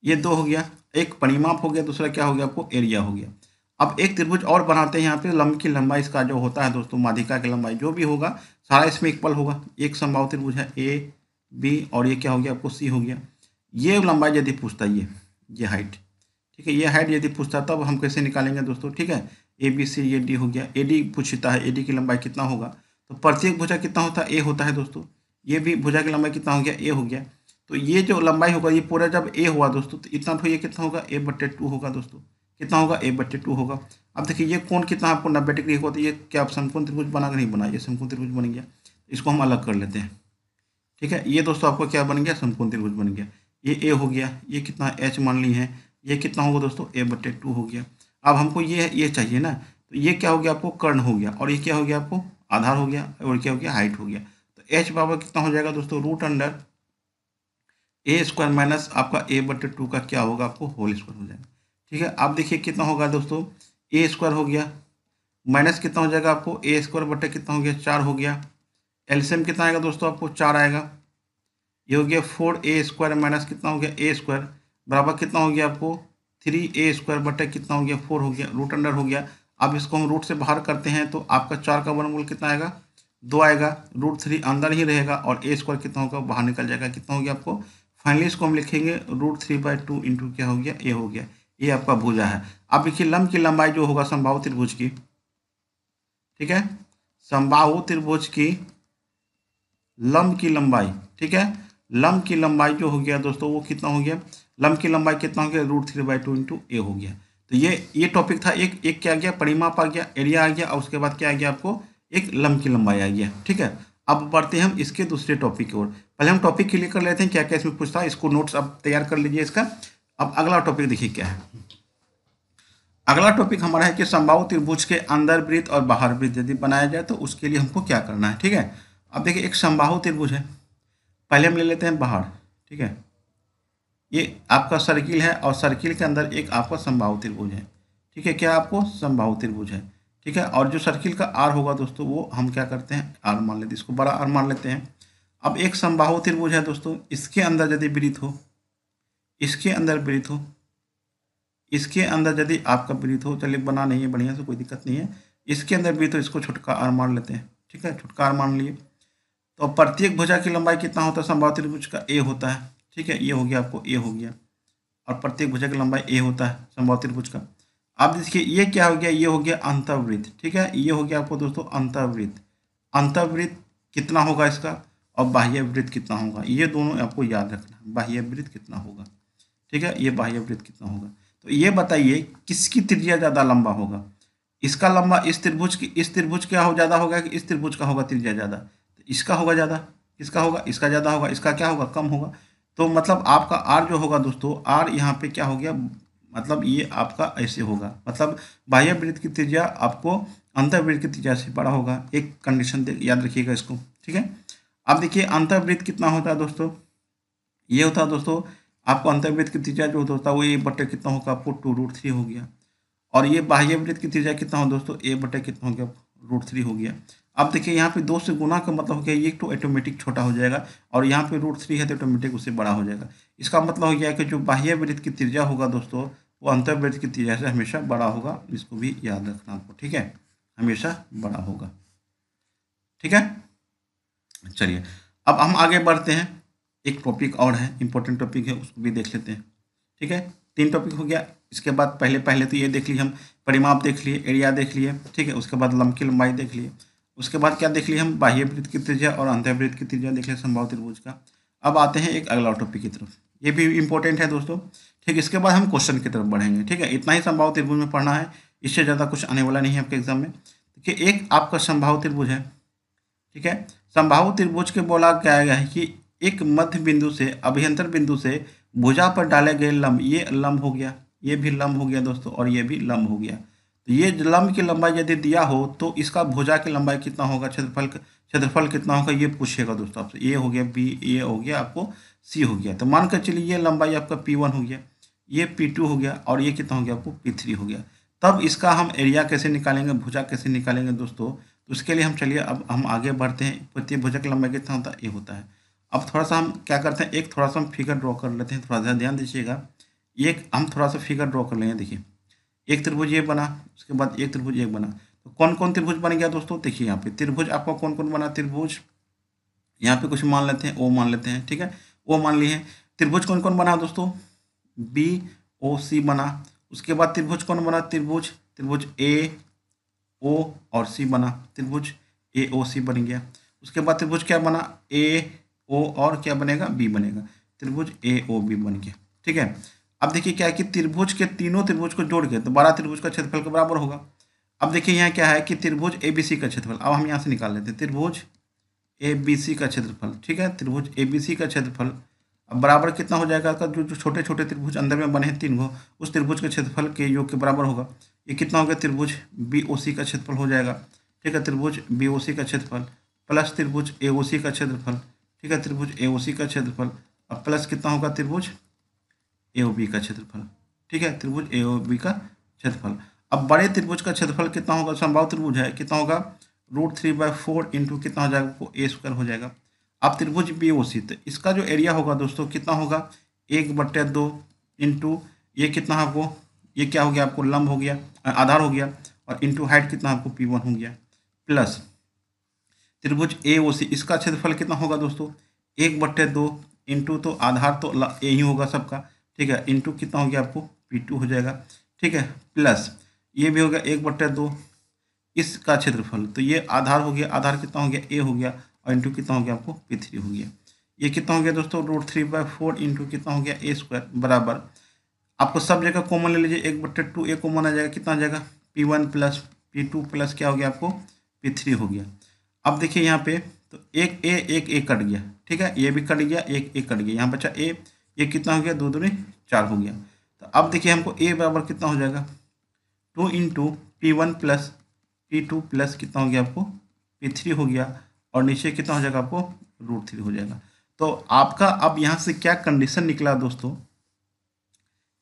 A: ये दो हो गया एक परिमाप हो गया दूसरा क्या हो गया आपको एरिया हो गया अब एक त्रिभुज और बनाते हैं यहाँ पे लंब की लंबाई इसका जो होता है दोस्तों माधिका की लंबाई जो भी होगा सारा इसमें इक्वल होगा एक संभाव त्रिभुज है ए बी और ये क्या हो गया आपको सी हो गया ये लंबाई यदि पूछता ये ये हाइट ठीक है ये हाइट यदि पूछता तब हम कैसे निकालेंगे दोस्तों ठीक है ए बी सी ये डी हो गया ए डी पूछता है ए डी की लंबाई कितना होगा तो प्रत्येक भुजा कितना होता है ए होता है दोस्तों ये भी भुजा की लंबाई कितना हो गया ए हो गया तो ये जो लंबाई होगा ये पूरा जब ए हुआ दोस्तों तो इतना तो ये कितना होगा ए बटे टू होगा दोस्तों कितना होगा ए बट्टे टू होगा अब देखिए ये कौन कितना आपको नब्बे डिग्री होगा तो ये क्या आप समकोण त्रिभुज बना कि नहीं बना ये समकोण त्रिभुज बन गया इसको हम अलग कर लेते हैं ठीक है ये दोस्तों आपको क्या बन गया समकोण त्रिभुज बन गया ये ए हो गया ये कितना एच मान ली है ये कितना होगा दोस्तों ए बट्टे टू हो गया अब हमको ये ये चाहिए ना तो ये क्या हो गया आपको कर्ण हो गया और ये क्या हो गया आपको आधार हो गया और क्या हो गया हाइट हो गया तो एच बराबर कितना हो जाएगा दोस्तों root under A square minus आपका ए बट्टे टू का क्या होगा आपको होल स्क्वायर हो जाएगा ठीक है आप देखिए कितना होगा दोस्तों ए स्क्वायर हो गया माइनस कितना हो जाएगा आपको ए स्क्वायर बटे कितना हो गया चार हो गया एलसीएम कितना आएगा दोस्तों आपको चार आएगा ये हो गया फोर ए स्क्वायर माइनस कितना हो गया ए स्क्वायर बराबर कितना हो गया आपको थ्री ए स्क्वायर बटे कितना हो गया फोर हो गया रूट अंडर हो गया अब इसको हम रूट से बाहर करते हैं तो आपका चार का वर्गमूल कितना आएगा दो आएगा रूट थ्री अंदर ही रहेगा और ए स्क्वायर कितना होगा बाहर निकल जाएगा कितना हो गया आपको फाइनली इसको हम लिखेंगे root three by two into क्या हो गया ए हो गया ये आपका भुजा है अब देखिए लंब की लंबाई जो होगा संभाव त्रिभुज की ठीक है संभाव त्रिभुज की लंब की लंबाई ठीक है लंब की लंबाई जो हो गया दोस्तों वो कितना हो गया लंब की लंबाई कितना हो गया root three by two into A हो गया तो ये ये टॉपिक था एक एक क्या आ गया परिमाप आ गया एरिया आ गया और उसके बाद क्या आ गया आपको एक लंब की लंबाई आ गया ठीक है अब बढ़ते हैं हम इसके दूसरे टॉपिक की ओर पहले हम टॉपिक क्लियर कर लेते हैं क्या क्या इसमें पूछता है इसको नोट्स आप तैयार कर लीजिए इसका अब अगला टॉपिक देखिए क्या है अगला टॉपिक हमारा है कि संभाव त्रिभुज के अंदर वृत्त और बाहर वृत्त यदि बनाया जाए तो उसके लिए हमको क्या करना है ठीक है अब देखिए एक संभाव त्रिभुज है पहले हम ले लेते हैं बाहर ठीक है ये आपका सर्किल है और सर्किल के अंदर एक आपका संभाव त्रिभुज है ठीक है क्या आपको संभाव त्रिभुज है ठीक है और जो सर्किल का आर होगा दोस्तों वो हम क्या करते हैं आर मान लेते हैं इसको बड़ा आर मान लेते हैं अब एक संभाव त्रिभुज है दोस्तों इसके अंदर यदि वृत्त हो इसके अंदर ब्रीथ हो इसके अंदर यदि आपका ब्रीथ हो चलिए बना नहीं है बढ़िया से कोई दिक्कत नहीं है इसके अंदर ब्रीथ हो इसको छुटका आर मान लेते हैं ठीक है छुटका आर मान लिए तो प्रत्येक भुजा की लंबाई कितना होता है संभाव त्रिभुज का ए होता है ठीक है ये हो गया आपको ए हो गया और प्रत्येक भुजा की लंबाई ए होता है संभाव त्रिभुज का आप देखिए ये क्या हो गया ये हो गया अंतर्वृत्त ठीक है ये हो गया आपको दोस्तों अंतर्वृत्त अंतर्वृत्त कितना होगा इसका और बाह्यवृत्त कितना होगा ये दोनों आपको याद रखना बाह्यवृत्त कितना होगा ठीक है ये बाह्यवृत्त कितना होगा तो ये बताइए किसकी त्रिज्या ज़्यादा लंबा होगा इसका लंबा इस त्रिभुज की इस त्रिभुज क्या हो ज़्यादा होगा कि इस त्रिभुज का होगा त्रिज्या ज़्यादा तो इसका होगा ज़्यादा इसका होगा इसका ज़्यादा होगा इसका क्या होगा कम होगा तो मतलब आपका आर जो होगा दोस्तों आर यहाँ पे क्या हो गया मतलब ये आपका ऐसे होगा मतलब बाह्य वृत्त की त्रिज्या आपको अंतर्वृत्त की त्रिज्या से बड़ा होगा एक कंडीशन याद रखिएगा इसको ठीक है अब देखिए अंतर्वृत्त कितना होता है दोस्तों ये होता है दोस्तों आपको अंतर्वृत्त की त्रिज्या जो है वो ए बटे कितना होगा आपको टू रूट थ्री हो गया और ये बाह्य वृत्त की त्रिज्या कितना हो दोस्तों ए बटे कितना हो गया रूट थ्री हो गया अब देखिए यहाँ पे दो से गुना का मतलब हो गया ये तो ऑटोमेटिक छोटा हो जाएगा और यहाँ पे रूट थ्री है तो ऑटोमेटिक उससे बड़ा हो जाएगा इसका मतलब हो गया कि जो बाह्य वृत्त की त्रिज्या होगा दोस्तों वो अंतर्वृत्त की त्रिज्या से हमेशा बड़ा होगा इसको भी याद रखना आपको ठीक है हमेशा बड़ा होगा ठीक है चलिए अब हम आगे बढ़ते हैं एक टॉपिक और है इंपॉर्टेंट टॉपिक है उसको भी देख लेते हैं ठीक है तीन टॉपिक हो गया इसके बाद पहले पहले तो ये देख लिए हम परिमाप देख लिए एरिया देख लिए ठीक है उसके बाद लंब लंबाई देख लिए उसके बाद क्या देख लिए हम बाह्य वृत्त की त्रिज्या और वृत्त की त्रिज्या देख लिया संभाव त्रिभुज का अब आते हैं एक अगला टॉपिक की तरफ ये भी इंपॉर्टेंट है दोस्तों ठीक इसके बाद हम क्वेश्चन की तरफ बढ़ेंगे ठीक है इतना ही संभाव त्रिभुज में पढ़ना है इससे ज़्यादा कुछ आने वाला नहीं है आपके एग्जाम में देखिए एक आपका संभाव त्रिभुज है ठीक है संभाव त्रिभुज के बोला क्या गया है कि एक मध्य बिंदु से अभियंतर बिंदु से भुजा पर डाले गए लम्ब ये लम्ब हो गया ये भी लम्ब हो गया दोस्तों और ये भी लम्ब हो गया तो ये लम्ब की लंबाई यदि दिया हो तो इसका भुजा की लंबाई कितना होगा क्षेत्रफल क्षेत्रफल कितना होगा ये पूछेगा दोस्तों आपसे ए हो गया बी ए हो गया आपको सी हो गया तो मान कर चलिए ये लंबाई आपका पी वन हो गया ये पी टू हो गया और ये कितना हो गया आपको पी थ्री हो गया तब इसका हम एरिया कैसे निकालेंगे भुजा कैसे निकालेंगे दोस्तों तो उसके लिए हम चलिए अब हम आगे बढ़ते हैं प्रत्येक तो भुजा की लंबाई कितना होता है ए होता है अब थोड़ा सा हम क्या करते हैं एक थोड़ा सा हम फिगर ड्रॉ कर लेते हैं थोड़ा सा ध्यान दीजिएगा एक हम थोड़ा सा फिगर ड्रॉ कर लेंगे देखिए एक त्रिभुज ये बना उसके बाद एक त्रिभुज एक बना तो कौन कौन त्रिभुज बन गया दोस्तों देखिए यहाँ पे त्रिभुज आपका कौन कौन बना त्रिभुज यहाँ पे कुछ मान लेते हैं ओ मान लेते हैं ठीक है ओ मान लिए त्रिभुज कौन कौन बना दोस्तों बी ओ सी बना उसके बाद त्रिभुज कौन बना त्रिभुज त्रिभुज ए ओ और सी बना त्रिभुज ए ओ सी बन गया उसके बाद त्रिभुज क्या बना ए ओ और क्या बनेगा बी बनेगा त्रिभुज ए ओ बी बन के ठीक है अब देखिए क्या है कि त्रिभुज के तीनों त्रिभुज को जोड़ के तो बारह त्रिभुज का क्षेत्रफल के बराबर होगा अब देखिए यहाँ क्या है कि त्रिभुज ए बी सी का क्षेत्रफल अब हम यहाँ से निकाल लेते हैं त्रिभुज ए बी सी का क्षेत्रफल ठीक है त्रिभुज ए बी सी का क्षेत्रफल अब बराबर कितना हो जाएगा अगर तो जो छोटे छोटे त्रिभुज अंदर में बने हैं तीन गो उस त्रिभुज के क्षेत्रफल के योग के बराबर होगा ये कितना हो गया त्रिभुज बी ओ सी का क्षेत्रफल हो जाएगा ठीक है त्रिभुज बी ओ सी का क्षेत्रफल प्लस त्रिभुज ए ओ सी का क्षेत्रफल ठीक है त्रिभुज ए का क्षेत्रफल अब प्लस कितना होगा त्रिभुज ए का क्षेत्रफल ठीक है त्रिभुज ए का क्षेत्रफल अब बड़े त्रिभुज का क्षेत्रफल कितना होगा संभाव त्रिभुज है कितना होगा root three by four into कितना हो जाएगा ए स्क्वायर हो जाएगा अब त्रिभुज बी ओ सी तो इसका जो एरिया होगा दोस्तों कितना होगा एक बट्टे दो इंटू ये कितना आपको ये क्या हो गया आपको लंब हो गया आधार हो गया और इंटू हाइट कितना आपको पी वन हो गया प्लस त्रिभुज ए ओ सी इसका क्षेत्रफल कितना होगा दोस्तों एक बट्टे दो इंटू तो आधार तो ए ही होगा सबका ठीक है इंटू कितना हो गया आपको पी टू हो जाएगा ठीक है प्लस ये भी हो गया एक बट्टे दो इसका क्षेत्रफल तो ये आधार हो गया आधार कितना हो गया ए हो गया और इंटू कितना हो गया आपको पी थ्री हो गया ये कितना हो गया दोस्तों root three by four into कितना हो गया ए स्क्वायर बराबर आपको सब जगह कॉमन ले लीजिए एक बट्टे टू ए कॉमन आ जाएगा कितना आ जाएगा P one plus P two plus क्या हो गया आपको पी थ्री हो गया अब देखिए यहाँ पे तो एक ए एक ए कट गया ठीक है ये भी कट गया एक ए कट गया यहाँ बचा ए ये कितना हो गया दो दूनी चार हो गया तो अब देखिए हमको ए बराबर कितना हो जाएगा two into P one plus P two plus कितना हो गया आपको पी थ्री हो गया और नीचे कितना हो जाएगा आपको रूट थ्री हो जाएगा तो आपका अब यहाँ से क्या कंडीशन निकला दोस्तों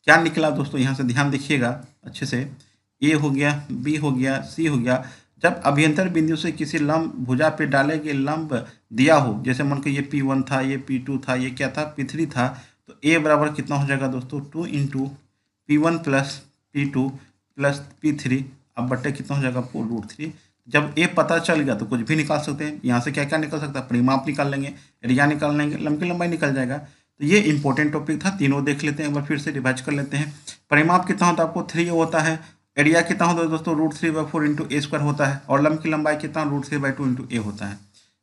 A: क्या निकला दोस्तों यहाँ से ध्यान देखिएगा अच्छे से ए हो गया बी हो गया सी हो गया जब अभियंतर बिंदु से किसी लंब भुजा पे डाले गए लंब दिया हो जैसे मान के ये पी वन था ये पी टू था ये क्या था पी थ्री था तो ए बराबर कितना हो जाएगा दोस्तों two into P one plus P two plus P three अब बट्टे कितना हो जाएगा फोर रूट थ्री जब ए पता चल गया तो कुछ भी निकाल सकते हैं यहाँ से क्या क्या निकल सकता है परिमाप निकाल लेंगे एरिया निकाल लेंगे लंबी लंबाई निकल जाएगा तो ये इंपॉर्टेंट टॉपिक था तीनों देख लेते हैं एक बार फिर से रिवाइज कर लेते हैं परिमाप कितना होता है आपको थ्री होता है एरिया कितना होता है दोस्तों root three by four into A square होता है और लंब की लंबाई कितना root three by two into A होता है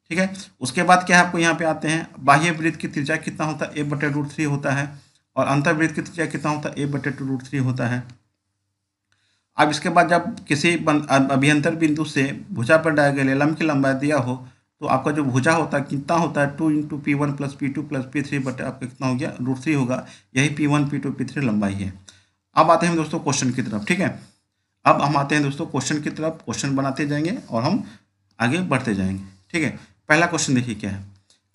A: ठीक है उसके बाद क्या है आपको यहाँ पे आते हैं बाह्य वृत्त की त्रिज्या कितना होता है ए बटे रूट थ्री होता है और अंतर्वृत्त की त्रिज्या कितना होता है ए बटे टू रूट थ्री होता है अब इसके बाद जब किसी अभियंतर बिंदु से भुजा पर डाया गया लंब की लंबाई दिया हो तो आपका जो भुजा होता है कितना होता है two into P one plus P two plus P three बटे आपका कितना हो गया रूट थ्री होगा यही P one P two P three लंबाई है अब आते हैं दोस्तों क्वेश्चन की तरफ ठीक है अब हम आते हैं दोस्तों क्वेश्चन की तरफ क्वेश्चन बनाते जाएंगे और हम आगे बढ़ते जाएंगे ठीक है पहला क्वेश्चन देखिए क्या है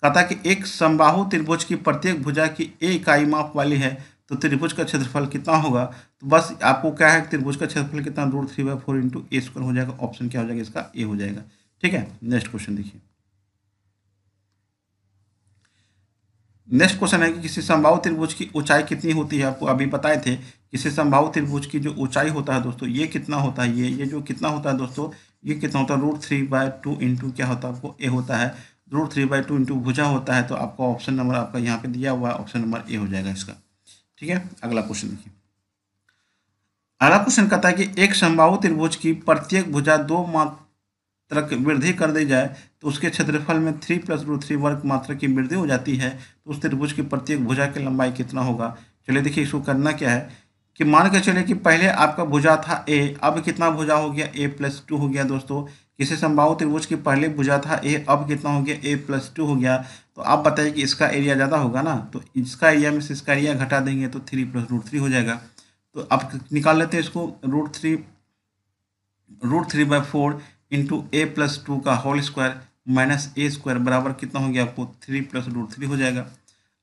A: कहता कि एक समबाहु त्रिभुज की प्रत्येक भुजा की ए इकाई माप वाली है तो त्रिभुज का क्षेत्रफल कितना होगा तो बस आपको क्या है त्रिभुज का क्षेत्रफल कितना root three by four into A square हो जाएगा ऑप्शन क्या हो जाएगा इसका ए हो जाएगा ठीक है नेक्स्ट क्वेश्चन देखिए नेक्स्ट क्वेश्चन है कि किसी संभाव त्रिभुज की ऊंचाई कितनी होती है आपको अभी बताए थे किसी संभाव त्रिभुज की जो ऊंचाई होता है दोस्तों ये कितना होता है ये ये जो कितना होता है दोस्तों ये कितना होता है root three by two into क्या होता है आपको ए होता है root three by two into भुजा होता है तो आपका ऑप्शन नंबर आपका यहाँ पे दिया हुआ है ऑप्शन नंबर ए हो जाएगा इसका ठीक है अगला क्वेश्चन देखिए अगला क्वेश्चन कहता है कि एक संभाव त्रिभुज की प्रत्येक भुजा दो मात्रक वृद्धि कर दी जाए तो उसके क्षेत्रफल में थ्री प्लस रूट थ्री वर्ग मात्रा की वृद्धि हो जाती है तो उस त्रिभुज की प्रत्येक भुजा की लंबाई कितना होगा चलिए देखिए इसको करना क्या है कि मान के चले कि पहले आपका भुजा था ए अब कितना भुजा हो गया ए प्लस टू हो गया दोस्तों किसी संभाव त्रिभुज की पहले भुजा था ए अब कितना हो गया ए प्लस टू हो गया तो आप बताइए कि इसका एरिया ज़्यादा होगा ना तो इसका एरिया में से इसका एरिया घटा देंगे तो थ्री प्लस रूट थ्री हो जाएगा तो आप निकाल लेते हैं इसको root three root three by four into A plus two का whole square minus A square बराबर कितना हो गया आपको थ्री प्लस रूट थ्री हो जाएगा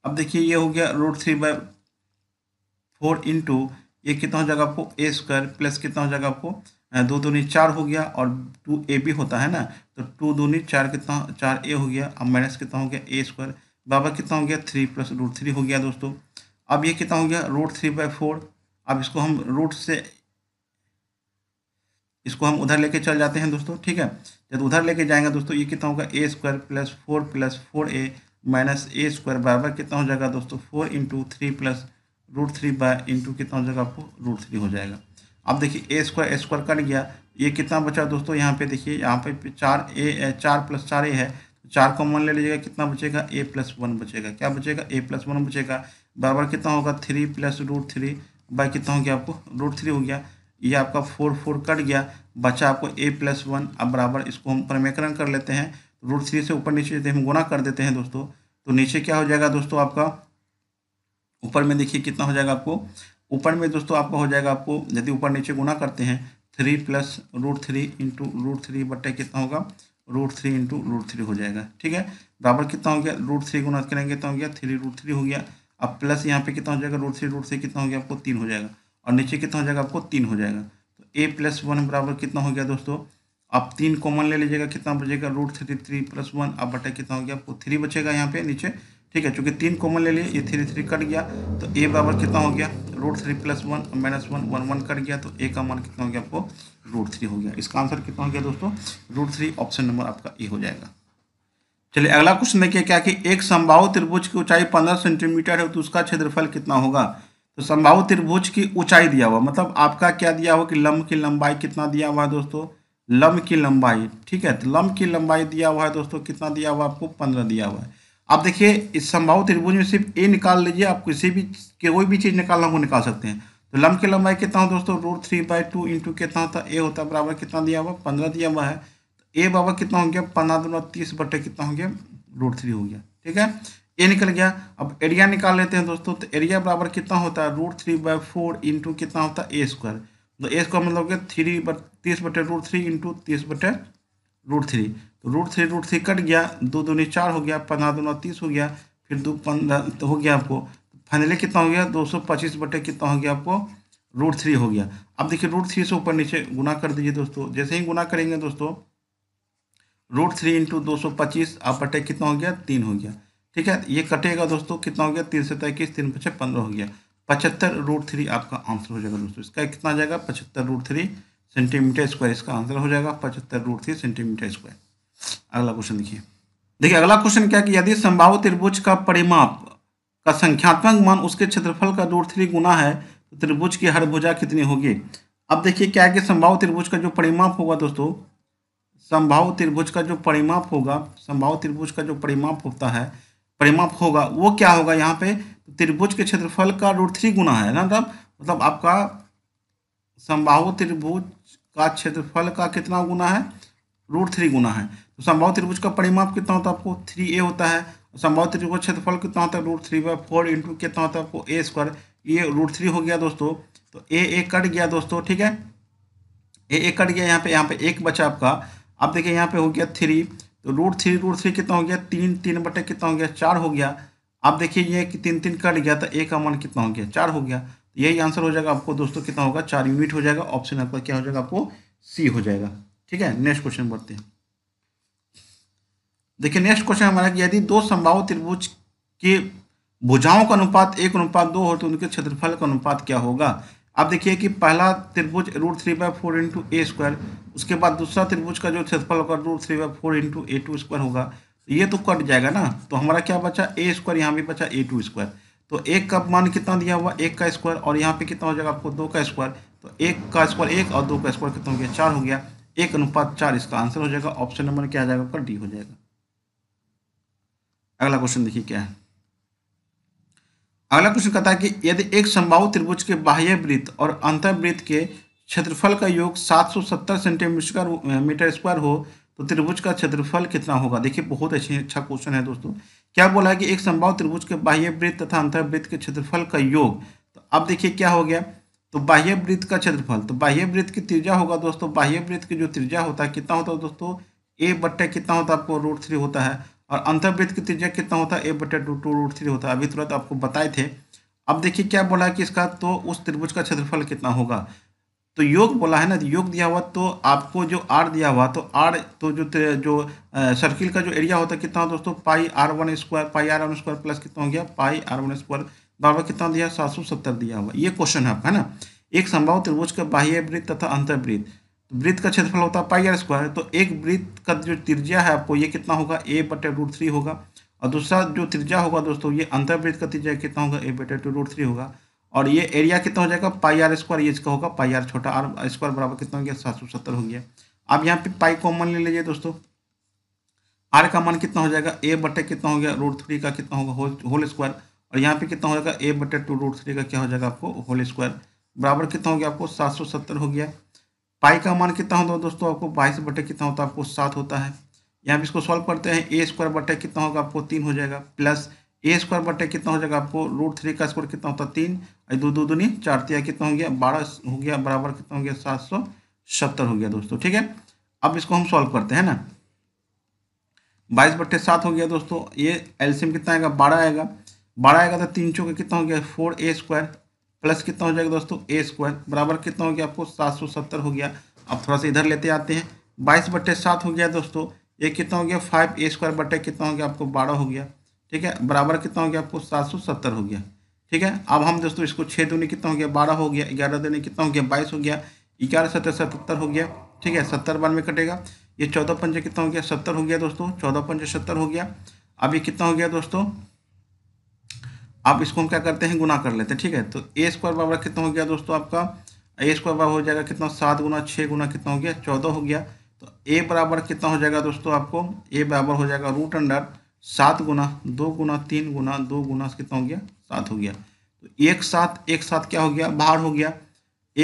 A: अब देखिए ये हो गया root three by four into ये कितना हो जाएगा आपको ए स्क्वायर प्लस कितना हो जाएगा आपको दो दूनी चार हो गया और टू ए भी होता है ना तो टू दूनी चार कितना चार ए हो गया अब माइनस कितना हो गया ए स्क्वायर बराबर कितना हो गया थ्री प्लस रूट थ्री हो गया दोस्तों अब ये कितना हो गया रूट थ्री बाय फोर अब इसको हम रूट से इसको हम उधर लेके चल जाते हैं दोस्तों ठीक है जब उधर लेके जाएंगे दोस्तों ये कितना होगा A square plus four plus four A minus A square बराबर कितना हो जाएगा दोस्तों four into three plus root three by into कितना हो जाएगा आपको रूट थ्री हो जाएगा अब देखिए A square A square cut गया ये कितना बचा दोस्तों यहाँ पे देखिए यहाँ पे चार ए चार प्लस चार ए है तो चार कॉमन ले लीजिएगा कितना बचेगा ए प्लस वन बचेगा क्या बचेगा ए प्लस वन बचेगा बराबर कितना होगा three plus root three by कितना हो गया आपको रूट थ्री हो गया ये आपका फोर फोर कट गया बचा आपको ए प्लस वन अब बराबर इसको हम परमेकरण कर लेते हैं रूट थ्री से ऊपर नीचे देते हम गुना कर देते हैं दोस्तों तो नीचे क्या हो जाएगा दोस्तों आपका ऊपर में देखिए कितना हो जाएगा आपको ऊपर में दोस्तों आपका हो जाएगा आपको यदि ऊपर नीचे गुना करते हैं three plus root three into root three बट्टे कितना होगा root three into root three हो जाएगा ठीक है बराबर कितना हो गया रूट थ्री गुना करेंगे कितना तो हो गया थ्री रूट थ्री हो गया अब प्लस यहाँ पे कितना हो जाएगा रूट थ्री रूट थ्री कितना हो गया आपको तीन हो जाएगा और नीचे कितना हो जाएगा आपको तीन हो जाएगा तो ए प्लस वन बराबर कितना हो गया दोस्तों आप तीन कॉमन ले लीजिएगा कितना बचेगा root three three plus one आप बटा कितना हो गया आपको थ्री बचेगा यहाँ पे नीचे ठीक है चूंकि तीन कॉमन ले लिए ये थ्री थ्री कट गया तो ए बराबर कितना हो गया root three plus one minus one one one cut गया तो ए का मान कितना हो गया आपको रूट थ्री हो गया इसका आंसर कितना हो गया दोस्तों रूट थ्री ऑप्शन नंबर आपका ए हो जाएगा चलिए अगला क्वेश्चन देखिए क्या कि एक संभाव त्रिभुज की ऊंचाई पंद्रह सेंटीमीटर है तो उसका क्षेत्रफल कितना होगा तो संभाव त्रिभुज की ऊंचाई दिया हुआ मतलब आपका क्या दिया हुआ कि लंब की लंबाई कितना दिया हुआ है दोस्तों लंब की लंबाई ठीक है तो लंब की लंबाई दिया हुआ है दोस्तों कितना दिया हुआ आपको पंद्रह दिया हुआ है आप देखिए इस संभाव त्रिभुज में सिर्फ ए निकाल लीजिए आप किसी भी कोई भी चीज़ निकालना हो निकाल सकते हैं तो लंब की लंबाई कितना हो दोस्तों root three by two into कितना होता ए होता है बराबर कितना दिया हुआ पंद्रह दिया हुआ है तो ए बराबर कितना हो गया पंद्रह दोनों तीस बटे कितना हो गया रूट थ्री हो गया ठीक है ये निकल गया अब एरिया निकाल लेते हैं दोस्तों तो एरिया बराबर कितना होता है root three by four into कितना होता है ए स्क्वायर तो ए स्क्वायर मतलब क्या थ्री बट तीस बटे रूट थ्री इंटू तीस बटे रूट थ्री तो root three root three cut गया दो दूनी चार हो गया पंद्रह दोनों तीस हो गया फिर दो पंद्रह तो हो गया आपको फाइनली कितना हो गया दो सौ पच्चीस बटे कितना हो गया आपको रूट थ्री हो गया अब देखिए रूट थ्री से ऊपर नीचे गुना कर दीजिए दोस्तों जैसे ही गुना करेंगे दोस्तों रूट थ्री इंटू दो सौ पच्चीस आप बटे कितना हो गया तीन हो गया ठीक है ये कटेगा दोस्तों कितना हो गया तीन सौ तैंतीस तीन पचे पंद्रह हो गया पचहत्तर रूट थ्री आपका आंसर हो जाएगा दोस्तों इसका कितना आ जाएगा पचहत्तर रूट थ्री सेंटीमीटर स्क्वायर इसका आंसर हो जाएगा पचहत्तर रूट थ्री सेंटीमीटर स्क्वायर अगला क्वेश्चन देखिए देखिए अगला क्वेश्चन क्या कि यदि संभावित त्रिभुज का परिमाप का संख्यात्मक मान उसके क्षेत्रफल का रूट थ्री गुना है तो त्रिभुज की हर भुजा कितनी होगी अब देखिए क्या है कि संभाव त्रिभुज का जो परिमाप होगा दोस्तों संभाव त्रिभुज का जो परिमाप होगा संभाव त्रिभुज का जो परिमाप होता है परिमाप होगा वो क्या होगा यहाँ पे त्रिभुज के क्षेत्रफल का रूट थ्री गुना है ना मतलब मतलब आपका संभाव त्रिभुज का क्षेत्रफल का कितना गुना है रूट थ्री गुना है तो संभाव त्रिभुज का परिमाप कितना होता है आपको थ्री ए होता है संभाव त्रिभुज क्षेत्रफल कितना होता है root three by four into कितना होता है आपको ए स्क्वायर ये रूट थ्री हो गया दोस्तों तो ए ए कट गया दोस्तों ठीक है ए ए कट गया यहाँ पे यहाँ पे एक बचा आपका आप देखिए यहाँ पे हो गया थ्री तो रूट थ्री रूट थ्री कितना हो गया तीन तीन बटे कितना हो गया चार हो गया आप देखिए ये कि तीन तीन कट गया तो एक का मान कितना हो गया चार हो गया तो यही आंसर हो जाएगा आपको दोस्तों कितना होगा चार यूनिट हो जाएगा ऑप्शन आपका क्या हो जाएगा आपको सी हो जाएगा ठीक है नेक्स्ट क्वेश्चन बढ़ते हैं देखिए नेक्स्ट क्वेश्चन हमारा कि यदि दो संभाव त्रिभुज के भुजाओं का अनुपात एक अनुपात दो हो तो उनके क्षेत्रफल का अनुपात क्या होगा आप देखिए कि पहला त्रिभुज root three by four into A square उसके बाद दूसरा त्रिभुज का जो क्षेत्रफल होगा root three by four into A two square होगा ये तो कट जाएगा ना तो हमारा क्या बचा ए स्क्वायर यहाँ भी बचा ए टू स्क्वायर तो एक का मान कितना दिया हुआ एक का स्क्वायर और यहाँ पे कितना हो जाएगा आपको दो का स्क्वायर तो एक का स्क्वायर एक और दो का स्क्वायर कितना हो गया चार हो गया एक अनुपात चार इसका आंसर हो जाएगा ऑप्शन नंबर क्या आ जाएगा आपका डी हो जाएगा अगला क्वेश्चन देखिए क्या है अगला क्वेश्चन कहता है कि यदि एक संभाव त्रिभुज के बाह्य वृत्त और अंतर्वृत्त के क्षेत्रफल का योग 770 सेंटीमीटर मीटर स्क्वायर हो तो त्रिभुज का क्षेत्रफल कितना होगा देखिए बहुत अच्छी अच्छा क्वेश्चन है दोस्तों क्या बोला है कि एक संभाव त्रिभुज के बाह्य वृत्त तथा अंतर्वृत्त के क्षेत्रफल का योग तो अब देखिए क्या हो गया तो बाह्य वृत्त का क्षेत्रफल तो बाह्य वृत्त की त्रिज्या होगा दोस्तों बाह्य वृत्त की जो त्रिज्या होता है कितना होता है दोस्तों ए बट्टे कितना होता है आपको रूट थ्री होता है और अंतर्वृत्त की त्रिज्या कितना होता है ए बटे टू टू रूट थ्री होता है अभी तुरंत आपको बताए थे अब देखिए क्या बोला कि इसका तो उस त्रिभुज का क्षेत्रफल कितना होगा तो योग बोला है ना तो योग दिया हुआ तो आपको जो आर दिया हुआ तो आर तो जो जो सर्किल का जो एरिया होता है कितना हो दोस्तों pi R one square pi R one square plus कितना हो गया पाई आर वन स्क्वायर बराबर कितना दिया सात सौ सत्तर दिया हुआ ये क्वेश्चन है आपका है ना एक संभाव त्रिभुज का बाह्य वृत्त तथा अंतर्वृत्त वृत्त का क्षेत्रफल होता है पाई आर स्क्वायर तो एक वृत्त का जो त्रिज्या है आपको ये कितना होगा ए बटे रूट थ्री होगा और दूसरा जो त्रिज्या होगा दोस्तों ये अंतर्वृत्त का त्रिज्या कितना होगा ए बटे टू रूट थ्री होगा और ये एरिया कितना हो जाएगा पाई आर स्क्वायर ये इसका होगा पाई आर छोटा आर स्क्वायर बराबर कितना हो गया सात सौ सत्तर हो गया अब यहाँ पे पाई कॉमन ले लीजिए दोस्तों आर का मन कितना हो जाएगा ए बटे कितना हो गया रूट थ्री का कितना होगा होल स्क्वायर और यहाँ पे कितना हो जाएगा ए बटे टू रूट थ्री का क्या हो जाएगा आपको होल स्क्वायर बराबर कितना हो गया आपको सात सौ सत्तर हो गया पाई का मान कितना होता है दोस्तों आपको बाईस बटे कितना होता है आपको सात होता है यहाँ पे इसको सॉल्व करते हैं ए स्क्वायर बटे कितना होगा आपको तीन हो जाएगा प्लस ए स्क्वायर बटे कितना हो जाएगा आपको रूट थ्री का स्क्वायर कितना होता है तीन और दो दो दूनी चार तिया तो कितना हो गया बारह हो गया बराबर कितना हो गया सात सौ सत्तर हो गया दोस्तों ठीक है अब इसको हम सॉल्व करते हैं ना बाईस बटे सात हो गया दोस्तों ये एल्सियम कितना आएगा बारह आएगा बारह आएगा तो तीन चौके कितना हो गया फोर ए स्क्वायर प्लस कितना हो जाएगा दोस्तों ए स्क्वायर बराबर कितना हो गया आपको सात सौ सत्तर हो गया अब थोड़ा सा इधर लेते आते हैं बाईस बट्टे सात हो गया दोस्तों ये कितना हो गया फाइव ए स्क्वायर बट्टे कितना हो गया आपको बारह हो गया ठीक है बराबर कितना हो गया आपको सात सौ सत्तर हो गया ठीक है अब हम दोस्तों इसको छः दूनी कितना हो गया बारह हो गया ग्यारह दूनी कितना हो गया बाईस हो गया ग्यारह सत्तर सतहत्तर हो गया ठीक है सत्तर बार में कटेगा ये चौदह पंजे कितना हो गया सत्तर हो गया दोस्तों चौदह पंजे सत्तर हो गया अब ये कितना हो गया दोस्तों आप इसको हम क्या करते हैं गुना कर लेते हैं ठीक है तो ए स्क्वायर बराबर कितना हो गया दोस्तों आपका ए स्क्वायर बराबर हो जाएगा कितना सात गुना छः गुना कितना हो गया चौदह हो गया तो ए बराबर कितना हो जाएगा दोस्तों आपको ए बराबर हो जाएगा रूट अंडर सात गुना दो गुना तीन गुना दो गुना कितना हो गया सात हो गया तो एक साथ एक साथ क्या हो गया बाहर हो गया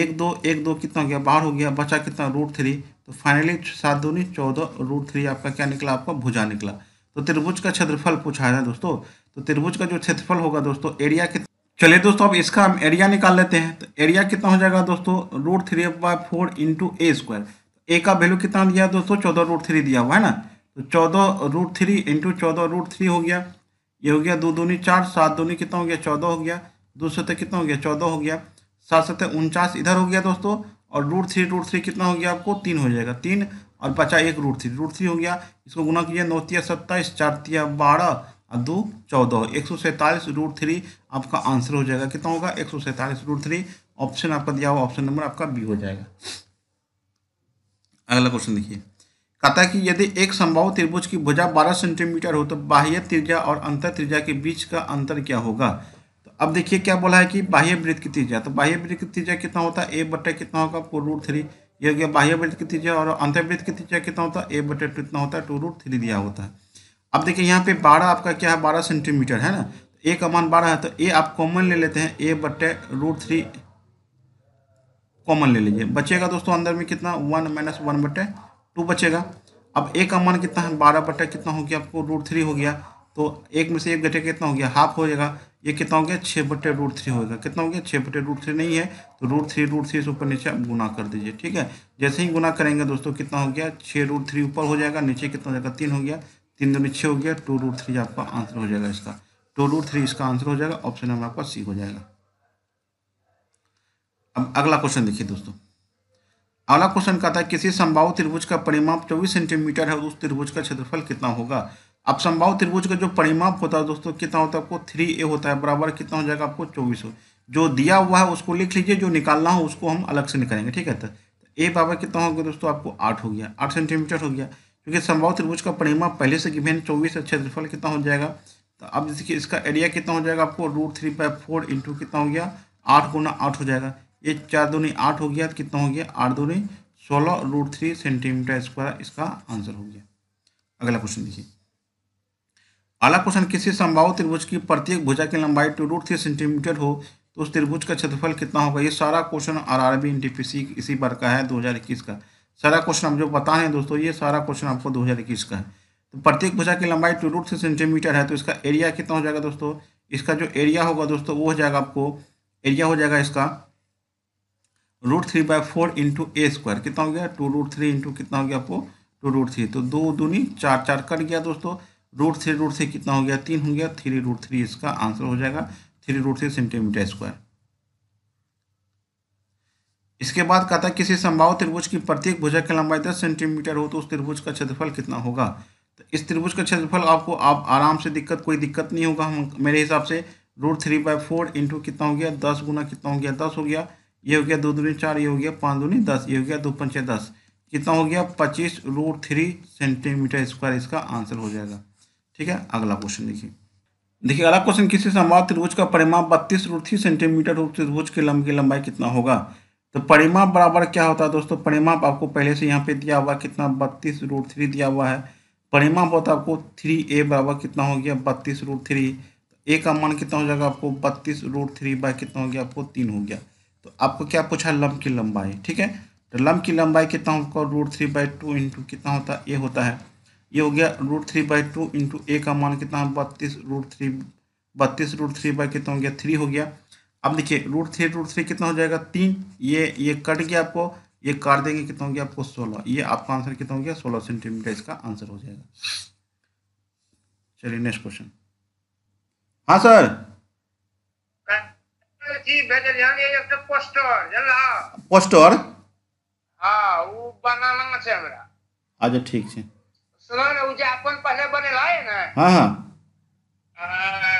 A: एक दो एक दो कितना हो गया बाहर हो गया बचा कितना रूट थ्री तो फाइनली सात दो नहीं चौदह रूट थ्री आपका क्या निकला आपका भुजा निकला तो त्रिभुज का क्षेत्रफल पूछा है दोस्तों तो त्रिभुज का जो क्षेत्रफल होगा दोस्तों एरिया कितना चलिए दोस्तों अब इसका हम एरिया निकाल लेते हैं तो एरिया कितना हो जाएगा दोस्तों root three by four into A square A का वैल्यू कितना दिया दोस्तों चौदह रूट थ्री दिया हुआ है ना तो चौदह रूट थ्री इंटू चौदह रूट थ्री हो गया ये हो गया दो दूनी चार सात दूनी कितना हो गया चौदह हो गया दो सतह कितना हो गया चौदह हो गया सात सतह उनचास इधर हो गया दोस्तों और रूट थ्री रूट थ्री कितना हो गया आपको तीन हो जाएगा तीन और पचास एक रूट थ्री रूट थ्री हो गया इसको गुना किया नौतिया सत्ताईस चारतिया बारह और दो चौदह एक सौ सैंतालीस रूट थ्री आपका आंसर हो जाएगा कितना होगा एक सौ सैंतालीस रूट थ्री ऑप्शन आपका दिया हुआ ऑप्शन नंबर आपका बी हो जाएगा अगला क्वेश्चन देखिए कहता है कि यदि एक संभव त्रिभुज की भुजा 12 सेंटीमीटर हो तो बाह्य त्रिज्या और अंतर त्रिज्या के बीच का अंतर क्या होगा तो अब देखिए क्या बोला है कि बाह्य वृत्त की त्रिज्या तो बाह्य वृत्त की त्रिज्या कितना होता है ए बट्टा कितना होगा फोर रूट थ्री ये हो गया बाह्य वृत्त की त्रिज्या और अंतर्वृत्त की त्रिज्या कितना होता है ए बट्टा कितना होता है टू रूट थ्री दिया होता है अब देखिए यहाँ पे बारह आपका क्या है बारह सेंटीमीटर है ना ए का मान बारह है तो ए आप कॉमन ले लेते हैं ए बट्टे रूट थ्री कॉमन ले लीजिए बचेगा दोस्तों अंदर में कितना वन माइनस वन बट्टे टू बचेगा अब ए का मान कितना है बारह बटे कितना हो गया आपको रूट थ्री हो गया तो एक में से एक बटे कितना हो गया हाफ हो जाएगा ये कितना हो गया छः बट्टे रूट थ्री होगा कितना हो गया छः बटे रूट थ्री नहीं है तो रूट थ्री रूट थ्री से ऊपर नीचे आप गुना कर दीजिए ठीक है जैसे ही गुना करेंगे दोस्तों कितना हो गया छः रूट थ्री ऊपर हो जाएगा नीचे कितना हो जाएगा तीन हो गया तीन दो छः हो गया टू रूट थ्री आपका आंसर हो जाएगा इसका टू रूट थ्री इसका आंसर हो जाएगा ऑप्शन नंबर आपका सी हो जाएगा अब अगला क्वेश्चन देखिए दोस्तों अगला क्वेश्चन कहता है किसी संभाव त्रिभुज का परिमाप चौबीस सेंटीमीटर है उस त्रिभुज का क्षेत्रफल कितना होगा अब संभाव त्रिभुज का जो परिमाप होता है दोस्तों कितना होता है आपको थ्री ए होता है बराबर कितना हो जाएगा आपको चौबीस जो दिया हुआ है उसको लिख लीजिए जो निकालना हो उसको हम अलग से निकालेंगे ठीक है तो ए बराबर कितना हो गया दोस्तों आपको आठ हो गया आठ सेंटीमीटर हो गया क्योंकि संभाव त्रिभुज का परिमा पहले से गिवेन चौबीस और क्षेत्रफल कितना हो जाएगा तो अब देखिए इसका एरिया कितना हो जाएगा आपको root three by four into कितना हो गया आठ गुना आठ हो जाएगा ये चार दूनी आठ हो गया तो कितना हो गया आठ दूनी सोलह रूट थ्री सेंटीमीटर स्क्वायर इसका आंसर हो गया अगला क्वेश्चन देखिए अगला क्वेश्चन किसी संभाव त्रिभुज की प्रत्येक भुजा की लंबाई टू रूट थ्री सेंटीमीटर हो तो उस त्रिभुज का क्षेत्रफल कितना होगा ये सारा question R R B N T P C इसी बार का है दो हज़ार इक्कीस का सारा क्वेश्चन हम जो बता हैं दोस्तों ये सारा क्वेश्चन आपको दो हज़ार इक्कीस का है तो प्रत्येक भुजा की लंबाई टू रूट सेंटीमीटर है तो इसका एरिया कितना हो जाएगा दोस्तों इसका जो एरिया होगा दोस्तों वो हो जाएगा आपको एरिया हो जाएगा इसका root three by four into A square कितना हो गया टू रूट थ्री इंटू कितना हो गया आपको टू रूट थ्री तो दो दूनी चार चार कट गया दोस्तों रूट थ्री रूट थ्री कितना हो गया तीन हो गया थ्री रूट थ्री इसका आंसर हो जाएगा three root three centimetre square इसके बाद कहता है किसी संभाव त्रिभुज की प्रत्येक भुजा की लंबाई दस सेंटीमीटर हो तो उस त्रिभुज का क्षेत्रफल कितना होगा तो इस त्रिभुज का क्षेत्रफल आपको आप आराम से दिक्कत कोई दिक्कत नहीं होगा हम मेरे हिसाब से root three by four into कितना हो गया दस गुना कितना हो गया दस हो गया ये हो गया दो दूनी चार ये हो गया पाँच दूनी दस ये हो गया दो पंच दस कितना हो गया पच्चीस रूट थ्री सेंटीमीटर स्क्वायर इसका आंसर हो जाएगा ठीक है अगला क्वेश्चन देखिए देखिए अगला क्वेश्चन किसी संभाव त्रिभुज का परिमाप बत्तीस रूट थ्री सेंटीमीटर रूट त्रिभुज की लंबी लंबाई कितना होगा तो परिमाप बराबर क्या होता है दोस्तों परिमाप आपको पहले से यहाँ पे दिया हुआ कितना बत्तीस रूट थ्री दिया हुआ है परिमाप होता है आपको थ्री ए बराबर कितना हो गया बत्तीस रूट थ्री ए का मान कितना हो जाएगा आपको बत्तीस रूट थ्री बाय कितना हो गया आपको तीन हो गया तो आपको क्या पूछा लम्ब की लंबाई ठीक है तो लम्ब की लंबाई कितना होगा root three by two into कितना होता है ए होता है ये हो गया root three by two into A का मान कितना बत्तीस रूट थ्री बत्तीस रूट थ्री बाई कितना हो गया थ्री हो गया अब देखिए रूट थ्री रूट थ्री कितना हो जाएगा तीन ये ये कट गया आपको ये काट देंगे कितना हो गया आपको सोलह ये आपका आंसर कितना हो गया सोलह सेंटीमीटर इसका आंसर हो जाएगा चलिए नेक्स्ट क्वेश्चन हाँ सर
B: जी पोस्टर तो पोस्टर हाँ, वो बनाना अच्छा ठीक है सुनो ना वो अपन पहले बनेला है हाँ हाँ, हाँ।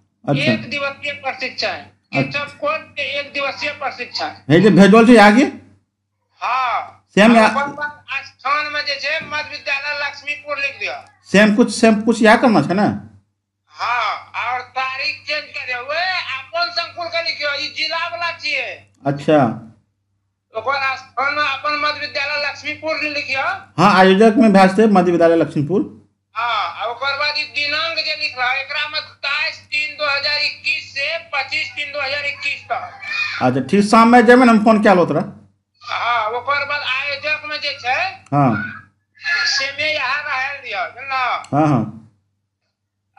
B: अच्छा एक दिवसीय प्रशिक्षण है अच्छा।
A: के एक दिवसीय प्रशिक्षण है आगे हाँ। स्थान
B: में मध्य
A: विद्यालय लक्ष्मीपुर लिख सेम कुछ सेम कुछ करना ना हाँ, और तारीख चेंज कर अपन संकुल लिखियो जिला वाला छिए अच्छा
B: स्थान में अपन मध्य विद्यालय लक्ष्मीपुर लिखियो
A: हाँ आयोजक में भाषते मध्य विद्यालय लक्ष्मीपुर हाँ ओकर बाद दिनांक जो लिख रहा है एकरा में सताइस तीन दो हजार इक्कीस से पच्चीस तीन दो हजार इक्कीस तक अच्छा ठीक शाम में जेबे हम फोन क्या होत रहा हाँ ओकर बाद
B: आयोजक में जे छे हाँ से में यहाँ रहल दिया जानला हाँ हाँ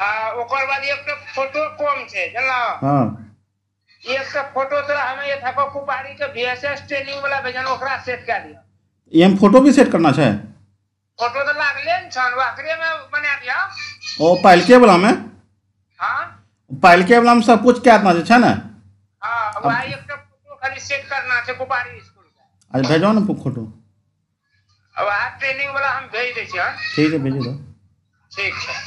B: आ ओकर बाद एक तो फोटो कम छे जानला हाँ एक तो फोटो तोरा हमें ये थको कुपारी के वीएसएस ट्रेनिंग वाला भेजन ओकरा सेट कर
A: दिया एम फोटो भी सेट करना छे
B: फोटो तो लाग ले छन वाकरे में बनात दिया
A: ओ पहिलके वाला में हां पहिलके वाला में सब कुछ क्या ना छे ना
B: हां भाई एक तो फोटो खाली सेट करना छे कुपारी
A: स्कूल का आज भेजो ना फोटो
B: अब आज ट्रेनिंग वाला हम भेज दे छी ठीक है भेज दो ठीक है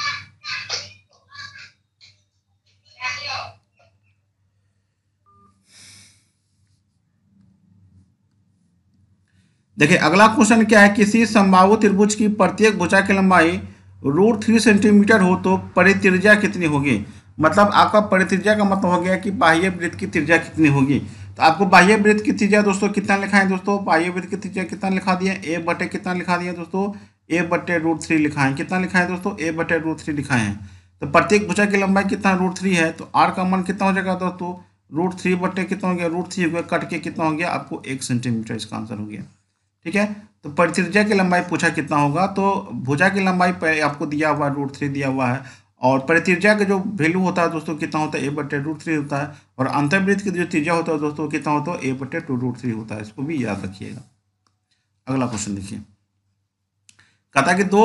A: देखिए अगला क्वेश्चन क्या है किसी संभावित त्रिभुज की प्रत्येक भुजा की लंबाई रूट थ्री सेंटीमीटर हो तो परित्रिज्या कितनी होगी मतलब आपका परित्रिज्या का मतलब हो गया कि बाह्य वृत्त की त्रिज्या कितनी होगी तो आपको बाह्य वृत्त की त्रिज्या दोस्तों कितना लिखा है दोस्तों बाह्य वृत्त की त्रिज्या कितना लिखा दिया ए बटे कितना लिखा दिया दोस्तों ए बटे रूट थ्री लिखा है कितना लिखा है दोस्तों ए बटे रूट थ्री लिखा है तो प्रत्येक भुजा की लंबाई कितना रूट थ्री है तो आर का मन कितना हो जाएगा दोस्तों रूट थ्री बटे कितना हो गया रूट थ्री हो गया कट के कितना हो गया आपको एक सेंटीमीटर इसका आंसर हो गया ठीक है तो परिचर्या की लंबाई पूछा कितना होगा तो भुजा की लंबाई आपको दिया हुआ रूट थ्री दिया हुआ है और परिचर्या का जो वैल्यू होता है दोस्तों कितना होता है ए बटे रूट थ्री होता है और अंतर्वृत्त की जो त्रिज्या होता है दोस्तों कितना होता है ए बटे टू रूट थ्री होता है इसको भी याद रखिएगा अगला क्वेश्चन देखिए कहता कि दो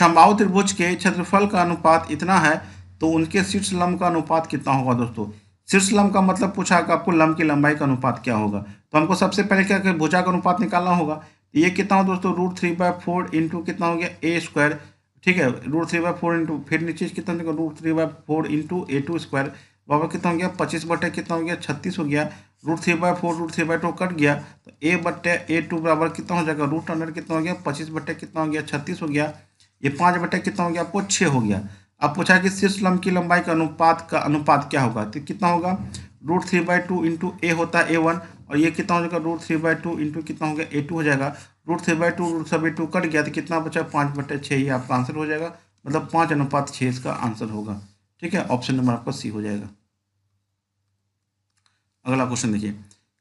A: संभाव त्रिभुज के क्षेत्रफल का अनुपात इतना है तो उनके शीर्ष लंब का अनुपात कितना होगा दोस्तों शीर्ष लंब का मतलब पूछा कि आपको लंब की लंबाई का अनुपात क्या होगा तो हमको सबसे पहले क्या भुजा का अनुपात निकालना होगा तो ये कितना हो दोस्तों root three by four into कितना हो गया ए स्क्वायर ठीक है root three by four into फिर नीचे कितना होगा root three by four into A two square बाबा कितना हो गया पच्चीस बटे कितना हो गया छत्तीस हो गया root three by four root three by two cut गया तो ए बटे ए टू बराबर कितना हो जाएगा रूट अंडर कितना हो गया पच्चीस बटे कितना हो गया छत्तीस हो गया ये पाँच बटे कितना हो गया आपको छः हो गया अब पूछा कि शीर्ष लंब की लंबाई का अनुपात का अनुपात क्या होगा तो कितना होगा root three by two into A होता है ए वन और ये कितना हो जाएगा root three by two into कितना हो गया ए टू हो जाएगा root three by two root सभी टू कट गया तो कितना बचा पाँच बटे छः ये आपका आंसर हो जाएगा मतलब पाँच अनुपात छः इसका आंसर होगा ठीक है ऑप्शन नंबर आपका सी हो जाएगा अगला क्वेश्चन देखिए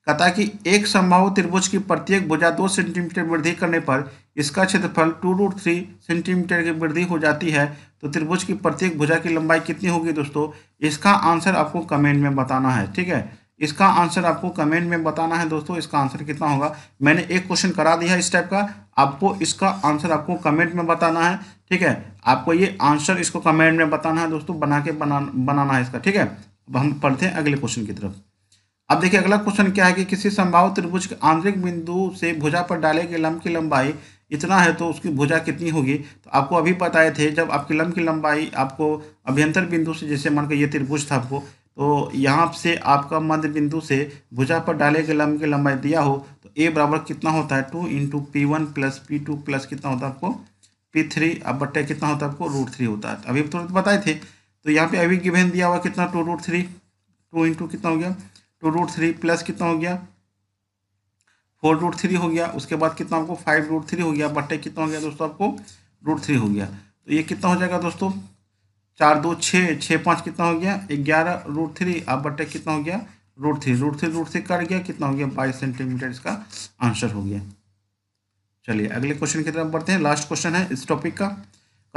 A: कहता है कि एक संभाव त्रिभुज की प्रत्येक भुजा दो सेंटीमीटर वृद्धि करने पर इसका क्षेत्रफल टू रूट थ्री सेंटीमीटर की वृद्धि हो जाती है तो त्रिभुज की प्रत्येक भुजा की लंबाई कितनी होगी दोस्तों इसका आंसर आपको कमेंट में बताना है ठीक है इसका आंसर आपको कमेंट में बताना है दोस्तों इसका आंसर कितना होगा मैंने एक क्वेश्चन करा दिया इस टाइप का आपको इसका आंसर आपको कमेंट में बताना है ठीक है आपको ये आंसर इसको कमेंट में बताना है दोस्तों बना के बना बनाना है इसका ठीक है अब हम पढ़ते हैं अगले क्वेश्चन की तरफ अब देखिए अगला क्वेश्चन क्या है कि किसी संभावित त्रिभुज के आंतरिक बिंदु से भुजा पर डाले गए लंब की लंबाई इतना है तो उसकी भुजा कितनी होगी तो आपको अभी बताए थे जब आपकी लंब की लंबाई आपको अभ्यंतर बिंदु से जैसे मान के ये त्रिभुज था आपको तो यहाँ से आपका मध्य बिंदु से भुजा पर डाले गए लंब की लंबाई दिया हो तो ए बराबर कितना होता है two into P one plus P two plus कितना होता है आपको पी थ्री अब बट्टे कितना होता है आपको रूट थ्री होता है अभी तो तुरंत बताए थे तो यहाँ पे अभी गिवेन दिया हुआ कितना two root three two into कितना हो गया टू रूट थ्री प्लस कितना हो गया फोर रूट थ्री हो गया उसके बाद कितना आपको फाइव रूट थ्री हो गया बट्टे कितना हो गया दोस्तों आपको रूट थ्री हो गया तो ये कितना हो जाएगा दोस्तों चार दो छः छः पाँच कितना हो गया ग्यारह रूट थ्री आप बट्टे कितना हो गया root three root three root three cut गया कितना हो गया बाईस सेंटीमीटर इसका आंसर हो गया चलिए अगले क्वेश्चन की तरफ बढ़ते हैं लास्ट क्वेश्चन है इस टॉपिक का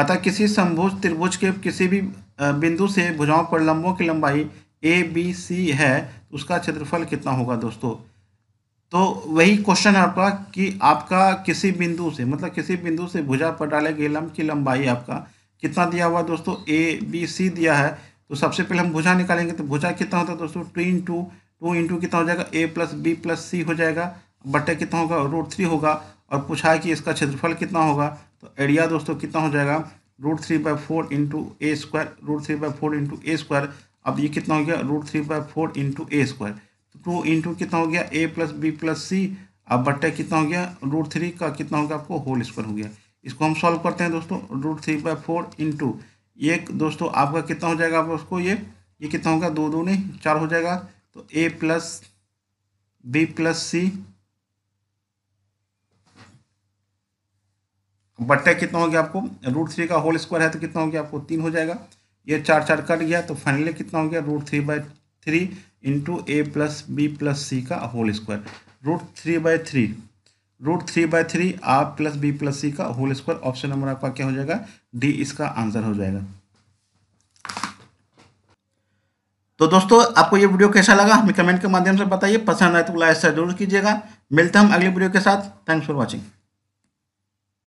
A: कथा किसी संभुज त्रिभुज के किसी भी बिंदु से भुजाओं पर लंबों की लंबाई ए बी सी है तो उसका क्षेत्रफल कितना होगा दोस्तों तो वही क्वेश्चन है आपका कि आपका किसी बिंदु से मतलब किसी बिंदु से भुजा पर डाले गए लंब की लंबाई आपका कितना दिया हुआ दोस्तों ए बी सी दिया है तो सबसे पहले हम भुजा निकालेंगे तो भुजा कितना होता है दोस्तों two in two two into कितना हो जाएगा A plus B plus C हो जाएगा बटे कितना होगा रूट थ्री होगा और पूछा है कि इसका क्षेत्रफल कितना होगा तो एरिया दोस्तों कितना हो जाएगा root three by four into A square root three by four into A square अब ये कितना हो गया root three by four into A square तो टू इंटू कितना हो गया A plus B plus C अब बट्टा कितना हो गया रूट थ्री का कितना हो गया आपको होल स्क्वायर हो गया इसको हम सॉल्व करते हैं दोस्तों root three by four into एक दोस्तों आपका कितना हो जाएगा आप उसको ये ये कितना होगा दो दो नहीं चार हो जाएगा तो A plus B plus C बट्टा कितना हो गया आपको रूट थ्री का होल स्क्वायर है तो कितना हो गया आपको तीन हो जाएगा ये चार चार कट गया तो फाइनली कितना हो गया root three by three into A plus B plus C का whole square root three by three root three by three R plus B plus C का होल स्क्वायर ऑप्शन नंबर आपका क्या हो जाएगा डी इसका आंसर हो जाएगा तो दोस्तों आपको ये वीडियो कैसा लगा हमें कमेंट के माध्यम से बताइए पसंद आए तो लाइक शेयर जरूर कीजिएगा मिलते हम अगले वीडियो के साथ थैंक्स फॉर वॉचिंग